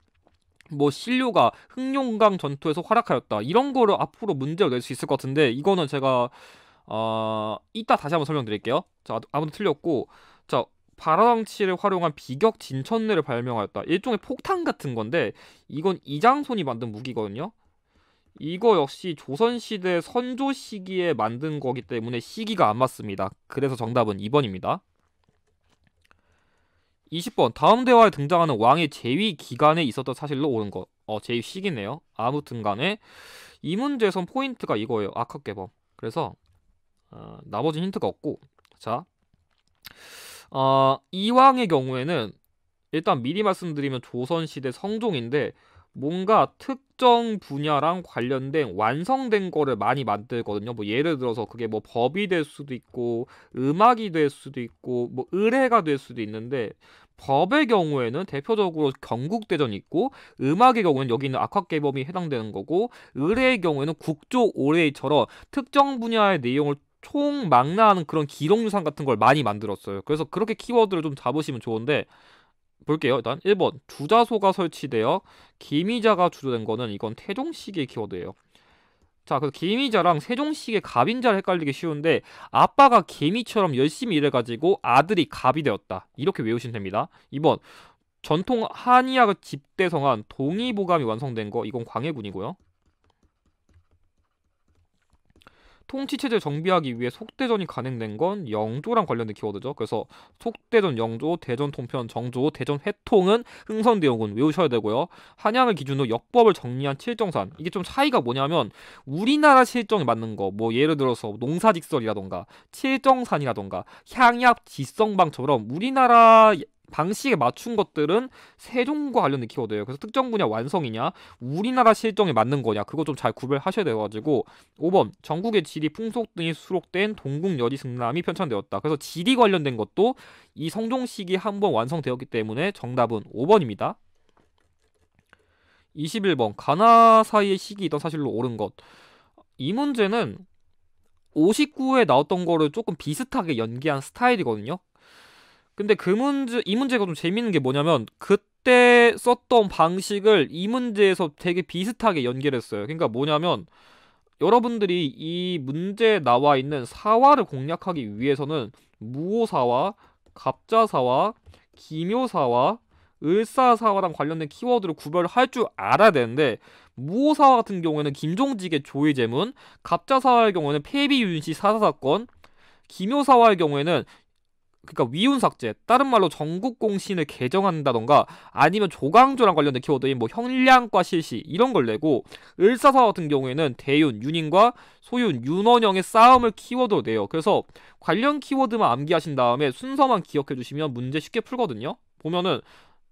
뭐신류가 흑룡강 전투에서 활약하였다 이런 거를 앞으로 문제로 낼수 있을 것 같은데 이거는 제가 어... 이따 다시 한번 설명드릴게요. 자 아무튼 틀렸고 자 발화장치를 활용한 비격 진천내를 발명하였다. 일종의 폭탄 같은 건데 이건 이장손이 만든 무기거든요. 이거 역시 조선시대 선조 시기에 만든 거기 때문에 시기가 안 맞습니다. 그래서 정답은 2번입니다. 20번 다음 대화에 등장하는 왕의 제위 기간에 있었던 사실로 오는 것. 어, 재위 시기네요. 아무튼 간에 이 문제에선 포인트가 이거예요. 악학개범. 그래서 어, 나머지 힌트가 없고 자 어, 이왕의 경우에는 일단 미리 말씀드리면 조선시대 성종인데 뭔가 특정 분야랑 관련된 완성된 거를 많이 만들거든요. 뭐 예를 들어서 그게 뭐 법이 될 수도 있고 음악이 될 수도 있고 뭐 의례가 될 수도 있는데 법의 경우에는 대표적으로 경국대전 있고 음악의 경우에는 여기는 있 악학개범이 해당되는 거고 의례의 경우에는 국조오례처럼 특정 분야의 내용을 총 망라하는 그런 기록 유산 같은 걸 많이 만들었어요. 그래서 그렇게 키워드를 좀 잡으시면 좋은데 볼게요. 일단 1번 주자소가 설치되어 기미자가 주조된 거는 이건 태종식의 키워드예요. 자, 그래서 개미자랑 세종식의 갑인자를 헷갈리기 쉬운데 아빠가 개미처럼 열심히 일해가지고 아들이 갑이 되었다. 이렇게 외우시면 됩니다. 2번 전통 한의학을 집대성한 동의보감이 완성된 거 이건 광해군이고요. 통치체제 정비하기 위해 속대전이 가능된 건 영조랑 관련된 키워드죠. 그래서 속대전 영조, 대전 통편 정조, 대전 회통은 흥선대원군 외우셔야 되고요. 한양을 기준으로 역법을 정리한 칠정산 이게 좀 차이가 뭐냐면 우리나라 실정에 맞는 거뭐 예를 들어서 농사직설이라던가 칠정산이라던가 향약 지성방처럼 우리나라 방식에 맞춘 것들은 세종과 관련된 키워드예요. 그래서 특정 분야 완성이냐, 우리나라 실정에 맞는 거냐, 그거 좀 잘 구별하셔야 돼가지고 5번 전국의 지리 풍속 등이 수록된 동국 여지 승람이 편찬되었다. 그래서 지리 관련된 것도 이 성종식이 한 번 완성되었기 때문에 정답은 5번입니다. 21번 가나 사이의 식이 있던 사실로 옳은 것. 이 문제는 59에 나왔던 거를 조금 비슷하게 연기한 스타일이거든요. 근데 그 문제 이 문제가 좀 재밌는 게 뭐냐면 그때 썼던 방식을 이 문제에서 되게 비슷하게 연결했어요. 그러니까 뭐냐면 여러분들이 이 문제에 나와 있는 사화를 공략하기 위해서는 무오사화갑자사화기묘사화을사사화랑 관련된 키워드를 구별할 줄 알아야 되는데 무오사화 같은 경우에는 김종직의 조의제문, 갑자사화의 경우에는 폐비윤씨 사사사건, 기묘사화의 경우에는 그러니까 위운 삭제, 다른 말로 전국 공신을 개정한다던가 아니면 조강조랑 관련된 키워드인 뭐 형량과 실시 이런 걸 내고 을사사 같은 경우에는 대윤, 윤인과 소윤, 윤원영의 싸움을 키워드로 내요. 그래서 관련 키워드만 암기하신 다음에 순서만 기억해 주시면 문제 쉽게 풀거든요. 보면은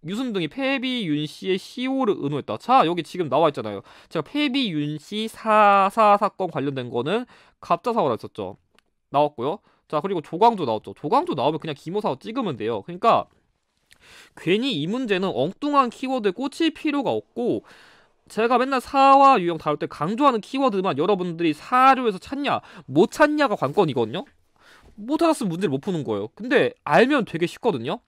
유순등이 패비 윤씨의 시호를 은호했다. 자 여기 지금 나와 있잖아요. 제가 패비 윤씨 사사 사건 관련된 거는 갑자사고라 했었죠. 나왔고요. 자 그리고 조광조 나왔죠. 조광조 나오면 그냥 기모사로 찍으면 돼요. 그러니까 괜히 이 문제는 엉뚱한 키워드에 꽂힐 필요가 없고 제가 맨날 사와 유형 다룰 때 강조하는 키워드만 여러분들이 사료에서 찾냐 못 찾냐가 관건이거든요. 못 찾았으면 문제를 못 푸는 거예요. 근데 알면 되게 쉽거든요.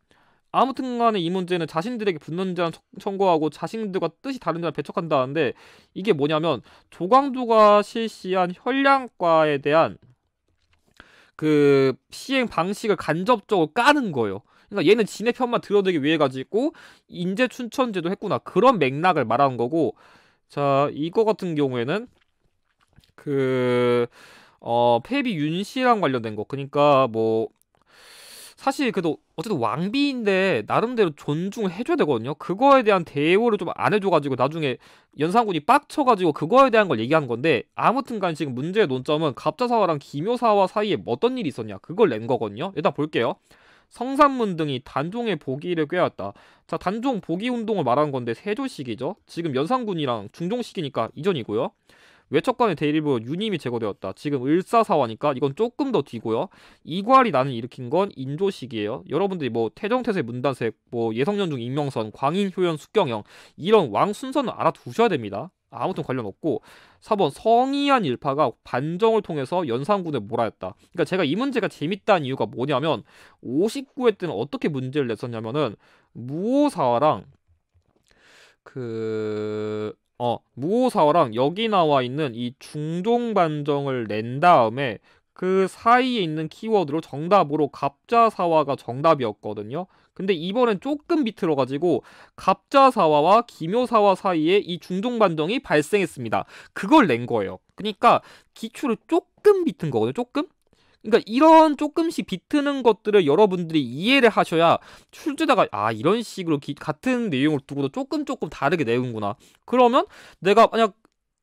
아무튼 간에 이 문제는 자신들에게 붙는 자는 청구하고 자신들과 뜻이 다른 자를 배척한다는데 이게 뭐냐면 조광조가 실시한 혈량과에 대한 그 시행 방식을 간접적으로 까는 거예요. 그러니까 얘는 진의 편만 들어들기 위해 가지고 인재 춘천제도 했구나 그런 맥락을 말하는 거고 자 이거 같은 경우에는 그 어, 폐비 윤씨랑 관련된 거 그러니까 뭐 사실 그래도 어쨌든 왕비인데 나름대로 존중해줘야 되거든요. 그거에 대한 대우를 좀 안 해줘가지고 나중에 연산군이 빡쳐가지고 그거에 대한 걸 얘기한 건데 아무튼간 지금 문제의 논점은 갑자사와랑 기묘사와 사이에 어떤 일이 있었냐 그걸 낸 거거든요. 일단 볼게요. 성산문 등이 단종의 보기를 꾀하다 자, 단종 보기 운동을 말하는 건데 세조 시기죠. 지금 연산군이랑 중종 시기니까 이전이고요. 외척관의대립으 유님이 제거되었다. 지금 을사사화니까 이건 조금 더 뒤고요. 이괄이 나는 일으킨 건 인조식이에요. 여러분들이 뭐 태정태세 문단색, 뭐 예성년중 임명선, 광인 효연 숙경형 이런 왕 순서는 알아두셔야 됩니다. 아무튼 관련 없고 4번 성이한 일파가 반정을 통해서 연산군을 몰아였다. 그러니까 제가 이 문제가 재밌다는 이유가 뭐냐면 59회 때는 어떻게 문제를 냈었냐면은 무오사화랑 그 어, 무오사와랑 여기 나와 있는 이 중종 반정을 낸 다음에 그 사이에 있는 키워드로 정답으로 갑자사화가 정답이었거든요. 근데 이번엔 조금 비틀어 가지고 갑자사화와 기묘사화 사이에 이 중종 반정이 발생했습니다. 그걸 낸 거예요. 그러니까 기출을 조금 비튼 거거든요. 조금. 그러니까 이런 조금씩 비트는 것들을 여러분들이 이해를 하셔야 출제자가 아 이런 식으로 기, 같은 내용을 두고도 조금 조금 다르게 내는구나. 그러면 내가 만약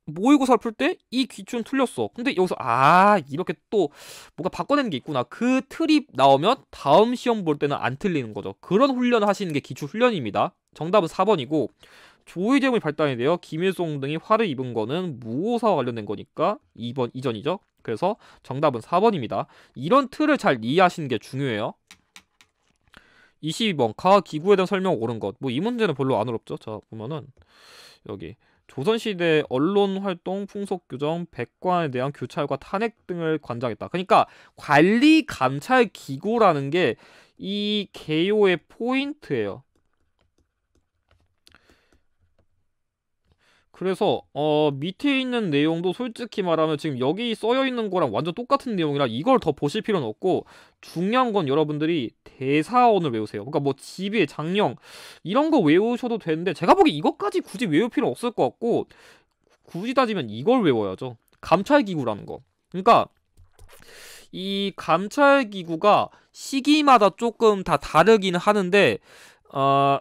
모의고사를 풀 때 이기출은 틀렸어. 근데 여기서 아 이렇게 또 뭔가 바꿔내는 게 있구나. 그 틀이 나오면 다음 시험 볼 때는 안 틀리는 거죠. 그런 훈련을 하시는 게기출 훈련입니다. 정답은 4번이고 조의 제목이 발단이 되어 김일성 등이 화를 입은 거는 무오사와 관련된 거니까 2번 이전이죠. 그래서 정답은 4번입니다. 이런 틀을 잘 이해하시는 게 중요해요. 22번 가 기구에 대한 설명 옳은 것. 뭐 이 문제는 별로 안 어렵죠. 자 보면은 여기 조선시대 언론 활동 풍속 규정 백관에 대한 교찰과 탄핵 등을 관장했다. 그러니까 관리 감찰 기구라는 게 이 개요의 포인트예요. 그래서 어 밑에 있는 내용도 솔직히 말하면 지금 여기 써여 있는 거랑 완전 똑같은 내용이라 이걸 더 보실 필요는 없고 중요한 건 여러분들이 대사원을 외우세요. 그러니까 뭐 집의 장령 이런 거 외우셔도 되는데 제가 보기 이것까지 굳이 외울 필요 없을 것 같고 굳이 따지면 이걸 외워야죠. 감찰 기구라는 거. 그러니까 이 감찰 기구가 시기마다 조금 다 다르긴 하는데 어,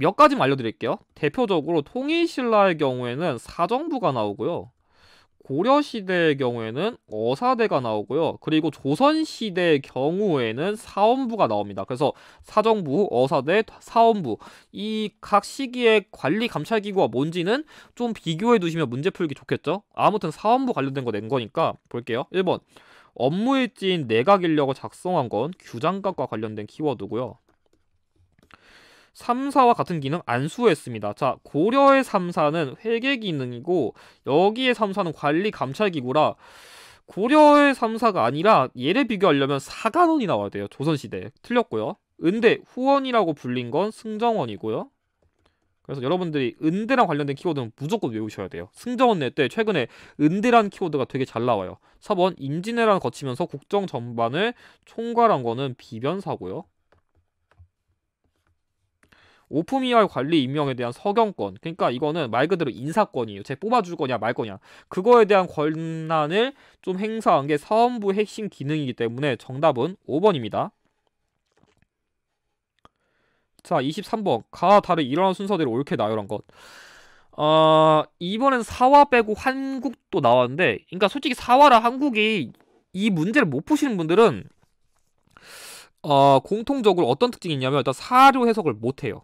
몇 가지만 알려드릴게요. 대표적으로 통일신라의 경우에는 사정부가 나오고요. 고려시대의 경우에는 어사대가 나오고요. 그리고 조선시대의 경우에는 사원부가 나옵니다. 그래서 사정부, 어사대, 사원부 이 각 시기의 관리 감찰기구가 뭔지는 좀 비교해 두시면 문제 풀기 좋겠죠. 아무튼 사원부 관련된 거 낸 거니까 볼게요. 1번 업무일지인 내각 인력을 작성한 건 규장각과 관련된 키워드고요. 3사와 같은 기능 안수했습니다 자, 고려의 3사는 회계 기능이고 여기의 3사는 관리 감찰 기구라 고려의 3사가 아니라 얘를 비교하려면 사관원이 나와야 돼요. 조선시대. 틀렸고요. 은대, 후원이라고 불린 건 승정원이고요. 그래서 여러분들이 은대랑 관련된 키워드는 무조건 외우셔야 돼요. 승정원 낼 때 최근에 은대란 키워드가 되게 잘 나와요. 4번 임진왜란 거치면서 국정 전반을 총괄한 거는 비변사고요. 오프미의 e 관리 임명에 대한 서경권 그러니까 이거는 말 그대로 인사권이에요. 제 뽑아줄 거냐 말 거냐 그거에 대한 권한을 좀 행사한 게 사원부 핵심 기능이기 때문에 정답은 5번입니다. 자 23번 가 다를 일어난 순서대로 옳게 나열한 것. 어, 이번엔 사화 빼고 한국도 나왔는데, 그러니까 솔직히 사화라 한국이 이 문제를 못 푸시는 분들은 어, 공통적으로 어떤 특징이 있냐면 일단 사료 해석을 못 해요.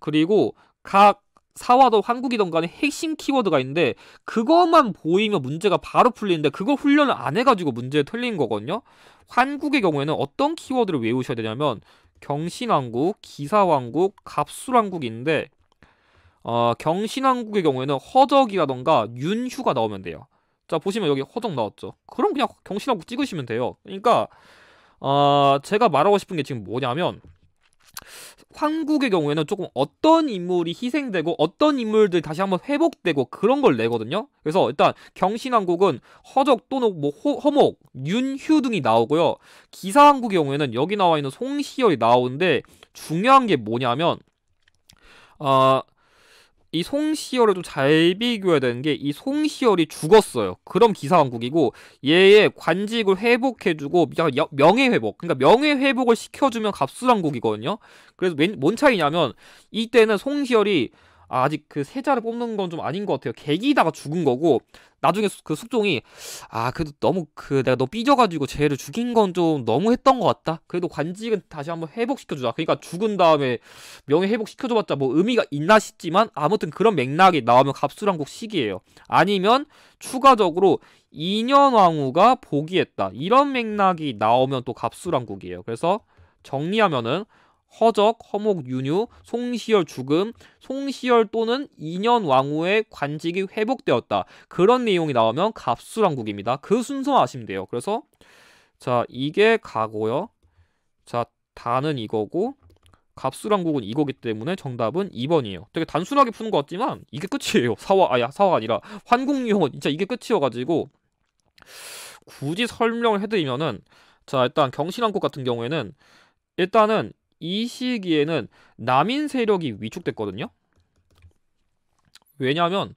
그리고 각 사와도 한국이던 간에 핵심 키워드가 있는데 그것만 보이면 문제가 바로 풀리는데 그거 훈련을 안 해가지고 문제 틀린 거거든요. 한국의 경우에는 어떤 키워드를 외우셔야 되냐면 경신왕국, 기사왕국, 갑술왕국인데 어, 경신왕국의 경우에는 허적이라던가 윤휴가 나오면 돼요. 자 보시면 여기 허적 나왔죠. 그럼 그냥 경신왕국 찍으시면 돼요. 그러니까 어, 제가 말하고 싶은 게 지금 뭐냐면 한국의 경우에는 조금 어떤 인물이 희생되고 어떤 인물들 다시 한번 회복되고 그런 걸 내거든요. 그래서 일단 경신왕국은 허적 또는 뭐 호, 허목, 윤휴 등이 나오고요. 기사왕국의 경우에는 여기 나와 있는 송시열이 나오는데 중요한 게 뭐냐면 어, 이 송시열을 좀 잘 비교해야 되는 게 이 송시열이 죽었어요. 그럼 기사왕국이고 얘의 관직을 회복해주고 명예회복 그러니까 명예회복을 시켜주면 갑수왕국이거든요. 그래서 뭔 차이냐면 이때는 송시열이 아, 직그 세자를 뽑는 건 좀 아닌 것 같아요. 개기다가 죽은 거고 나중에 그 숙종이 아 그래도 너무 그 내가 너 삐져가지고 쟤를 죽인 건 좀 너무 했던 것 같다. 그래도 관직은 다시 한번 회복시켜주자. 그러니까 죽은 다음에 명예 회복시켜줘봤자 뭐 의미가 있나 싶지만 아무튼 그런 맥락이 나오면 갑수랑국 시기예요. 아니면 추가적으로 인현왕후가 보기했다. 이런 맥락이 나오면 또 갑수랑국이에요. 그래서 정리하면은 허적, 허목, 윤유, 송시열 죽음, 송시열 또는 2년 왕후의 관직이 회복되었다. 그런 내용이 나오면 갑술왕국입니다그 순서 아시면 돼요. 그래서 자 이게 가고요. 자 다는 이거고 갑술왕국은 이거기 때문에 정답은 2번이에요. 되게 단순하게 푸는 것 같지만 이게 끝이에요. 사화 아야 사화가 아니라 환국유형은 진짜 이게 끝이어가지고 굳이 설명을 해드리면은 자 일단 경신왕국 같은 경우에는 일단은 이 시기에는 남인 세력이 위축됐거든요. 왜냐하면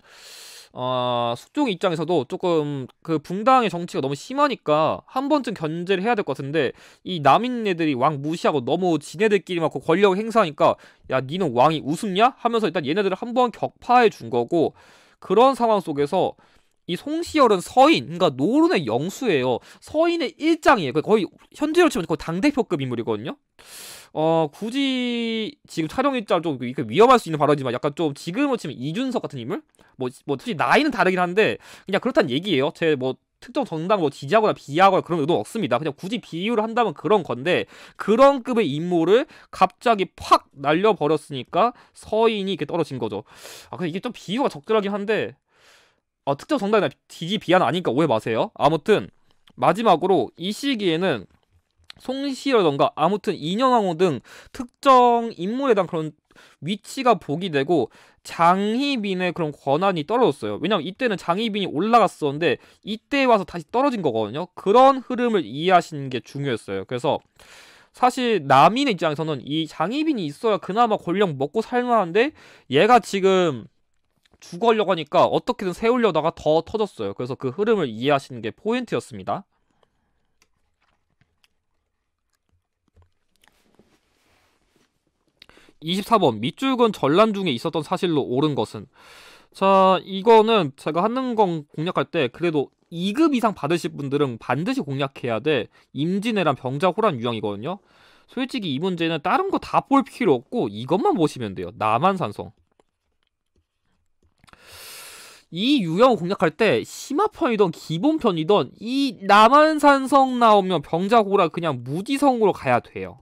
어, 숙종 입장에서도 조금 그 붕당의 정치가 너무 심하니까 한 번쯤 견제를 해야 될 것 같은데 이 남인 애들이 왕 무시하고 너무 지네들끼리 막 권력을 행사하니까 야 니는 왕이 우습냐 하면서 일단 얘네들을 한 번 격파해 준 거고 그런 상황 속에서 이 송시열은 서인, 그러니까 노론의 영수예요. 서인의 일장이에요. 그러니까 거의 현재로 치면 거의 당대표급 인물이거든요. 어 굳이 지금 촬영 일자로 좀 이렇게 위험할 수 있는 발언이지만 약간 좀 지금으로 치면 이준석 같은 인물? 뭐뭐 특히 뭐 실 나이는 다르긴 한데 그냥 그렇다는 얘기예요. 제 뭐 특정 정당 뭐 지지하거나 비하거나 그런 의도 없습니다. 그냥 굳이 비유를 한다면 그런 건데 그런 급의 인물을 갑자기 팍 날려버렸으니까 서인이 이렇게 떨어진 거죠. 아 근데 이게 좀 비유가 적절하긴 한데 어, 특정 정당이나 디지 비하는 아니니까 오해 마세요. 아무튼 마지막으로 이 시기에는 송시라던가 아무튼 인형왕후 등 특정 인물에 대한 그런 위치가 보이되고 장희빈의 그런 권한이 떨어졌어요. 왜냐면 이때는 장희빈이 올라갔었는데 이때 와서 다시 떨어진 거거든요. 그런 흐름을 이해하시는 게 중요했어요. 그래서 사실 남인의 입장에서는 이 장희빈이 있어야 그나마 권력 먹고 살만한데 얘가 지금 죽으려고 하니까 어떻게든 세우려다가 더 터졌어요. 그래서 그 흐름을 이해하시는 게 포인트였습니다. 2 4번밑줄근 전란 중에 있었던 사실로 옳은 것은 자 이거는 제가 하는 건 공략할 때 그래도 2급 이상 받으실 분들은 반드시 공략해야 돼 임진왜란 병자호란 유형이거든요 솔직히 이 문제는 다른 거 다 볼 필요 없고 이것만 보시면 돼요 남한산성 이 유형 공략할 때 심화편이던 기본편이던 이 남한산성 나오면 병자호라 그냥 무지성으로 가야 돼요.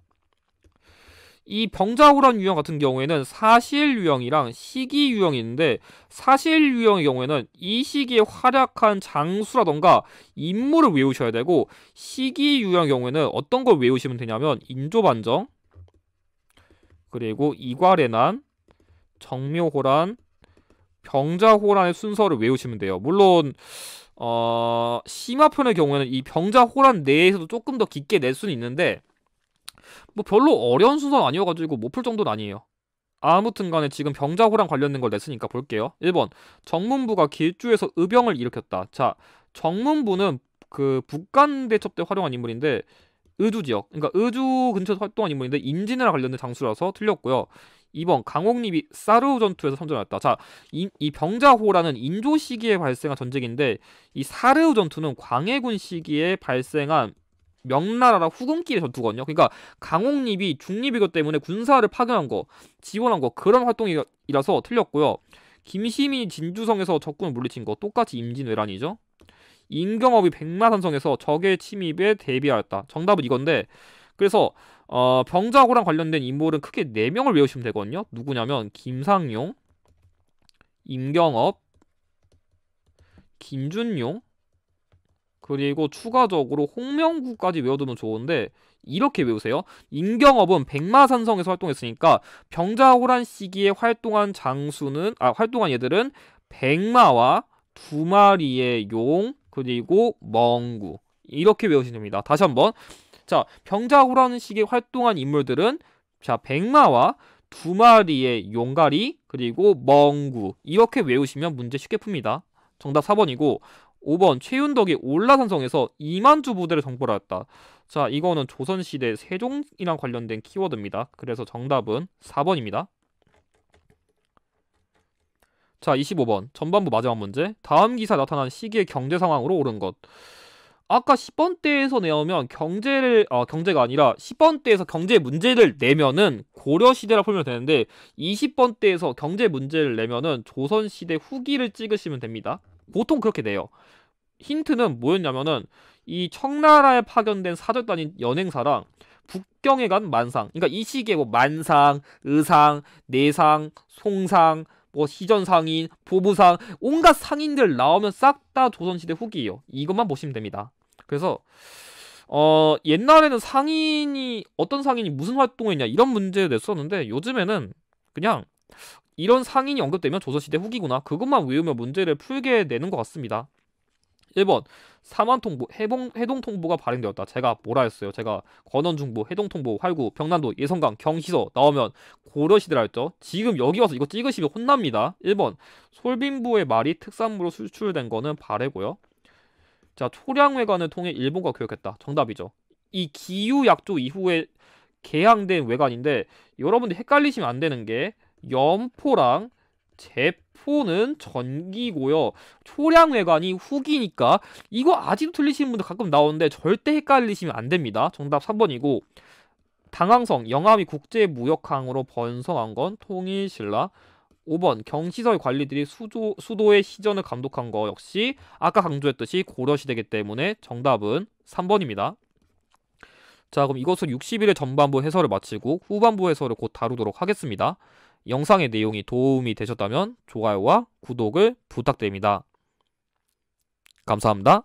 이 병자호란 유형 같은 경우에는 사실 유형이랑 시기 유형이 있는데 사실 유형의 경우에는 이 시기에 활약한 장수라던가 인물을 외우셔야 되고 시기 유형의 경우에는 어떤 걸 외우시면 되냐면 인조반정 그리고 이괄의 난 정묘호란 병자호란의 순서를 외우시면 돼요. 물론 어, 심화편의 경우에는 이 병자호란 내에서도 조금 더 깊게 낼 수는 있는데 뭐 별로 어려운 순서는 아니어가지고 못 풀 정도는 아니에요. 아무튼 간에 지금 병자호란 관련된 걸 냈으니까 볼게요. 1번 정문부가 길주에서 의병을 일으켰다. 자 정문부는 그 북간대첩 때 활용한 인물인데 의주 지역 그러니까 의주 근처에서 활동한 인물인데 임진왜란 관련된 장수라서 틀렸고요. 2번 강옥립이 사르우 전투에서 선전했다. 자, 이, 이, 병자호라는 인조 시기에 발생한 전쟁인데 이 사르우 전투는 광해군 시기에 발생한 명나라랑 후금길의 전투거든요. 그러니까 강옥립이 중립이기 때문에 군사를 파견한 거, 지원한 거 그런 활동이라서 틀렸고요. 김시민이 진주성에서 적군을 물리친 거 똑같이 임진왜란이죠. 임경업이 백마산성에서 적의 침입에 대비하였다. 정답은 이건데 그래서 어, 병자호랑 관련된 인물은 크게 4명을 외우시면 되거든요. 누구냐면 김상용, 임경업, 김준용, 그리고 추가적으로 홍명구까지 외워두면 좋은데 이렇게 외우세요. 임경업은 백마산성에서 활동했으니까 병자호란 시기에 활동한 장수는 아 활동한 얘들은 백마와 두 마리의 용 그리고 멍구 이렇게 외우시면 됩니다. 다시 한번 자, 병자호라는 식의 활동한 인물들은 자, 백마와 두 마리의 용가리 그리고 멍구 이렇게 외우시면 문제 쉽게 풉니다. 정답 4번이고 5번 최윤덕이 올라산성에서 이만주 부대를 정벌하였다. 자, 이거는 조선시대 세종이랑 관련된 키워드입니다. 그래서 정답은 4번입니다. 자, 25번 전반부 마지막 문제. 다음 기사 나타난 시기의 경제 상황으로 옳은 것. 아까 10번대에서 내면 경제를 아 경제가 아니라 10번대에서 경제 문제를 내면은 고려 시대라 풀면 되는데 20번대에서 경제 문제를 내면은 조선 시대 후기를 찍으시면 됩니다. 보통 그렇게 돼요 힌트는 뭐였냐면은 이 청나라에 파견된 사절단인 연행사랑 북경에 간 만상. 그러니까 이 시기에 뭐 만상, 의상, 내상, 송상, 뭐 시전상인, 보부상, 온갖 상인들 나오면 싹 다 조선시대 후기예요. 이것만 보시면 됩니다. 그래서 어 옛날에는 상인이 어떤 상인이 무슨 활동했냐 이런 문제 냈었는데 요즘에는 그냥 이런 상인이 언급되면 조선시대 후기구나 그것만 외우면 문제를 풀게 되는것 같습니다. 1번 사만통보 해봉, 해동통보가 발행되었다. 제가 뭐라 했어요? 제가 건원중보, 해동통보, 활구, 병난도, 예성강, 경시서 나오면 고려시대라 했죠. 지금 여기 와서 이거 찍으시면 혼납니다. 1번 솔빈부의 말이 특산물로 수출된 거는 발해고요. 자, 초량외관을 통해 일본과 교역했다. 정답이죠. 이 기유약조 이후에 개항된 외관인데 여러분들 헷갈리시면 안 되는 게 연포랑 제포는 전기고요. 초량외관이 후기니까 이거 아직도 틀리시는 분들 가끔 나오는데 절대 헷갈리시면 안 됩니다. 정답 3번이고 당항성, 영암이 국제무역항으로 번성한 건 통일신라 5번 경시설 관리들이 수조, 수도의 시전을 감독한 거 역시 아까 강조했듯이 고려시대기 때문에 정답은 3번입니다. 자 그럼 이것은 60일의 전반부 해설을 마치고 후반부 해설을 곧 다루도록 하겠습니다. 영상의 내용이 도움이 되셨다면 좋아요와 구독을 부탁드립니다. 감사합니다.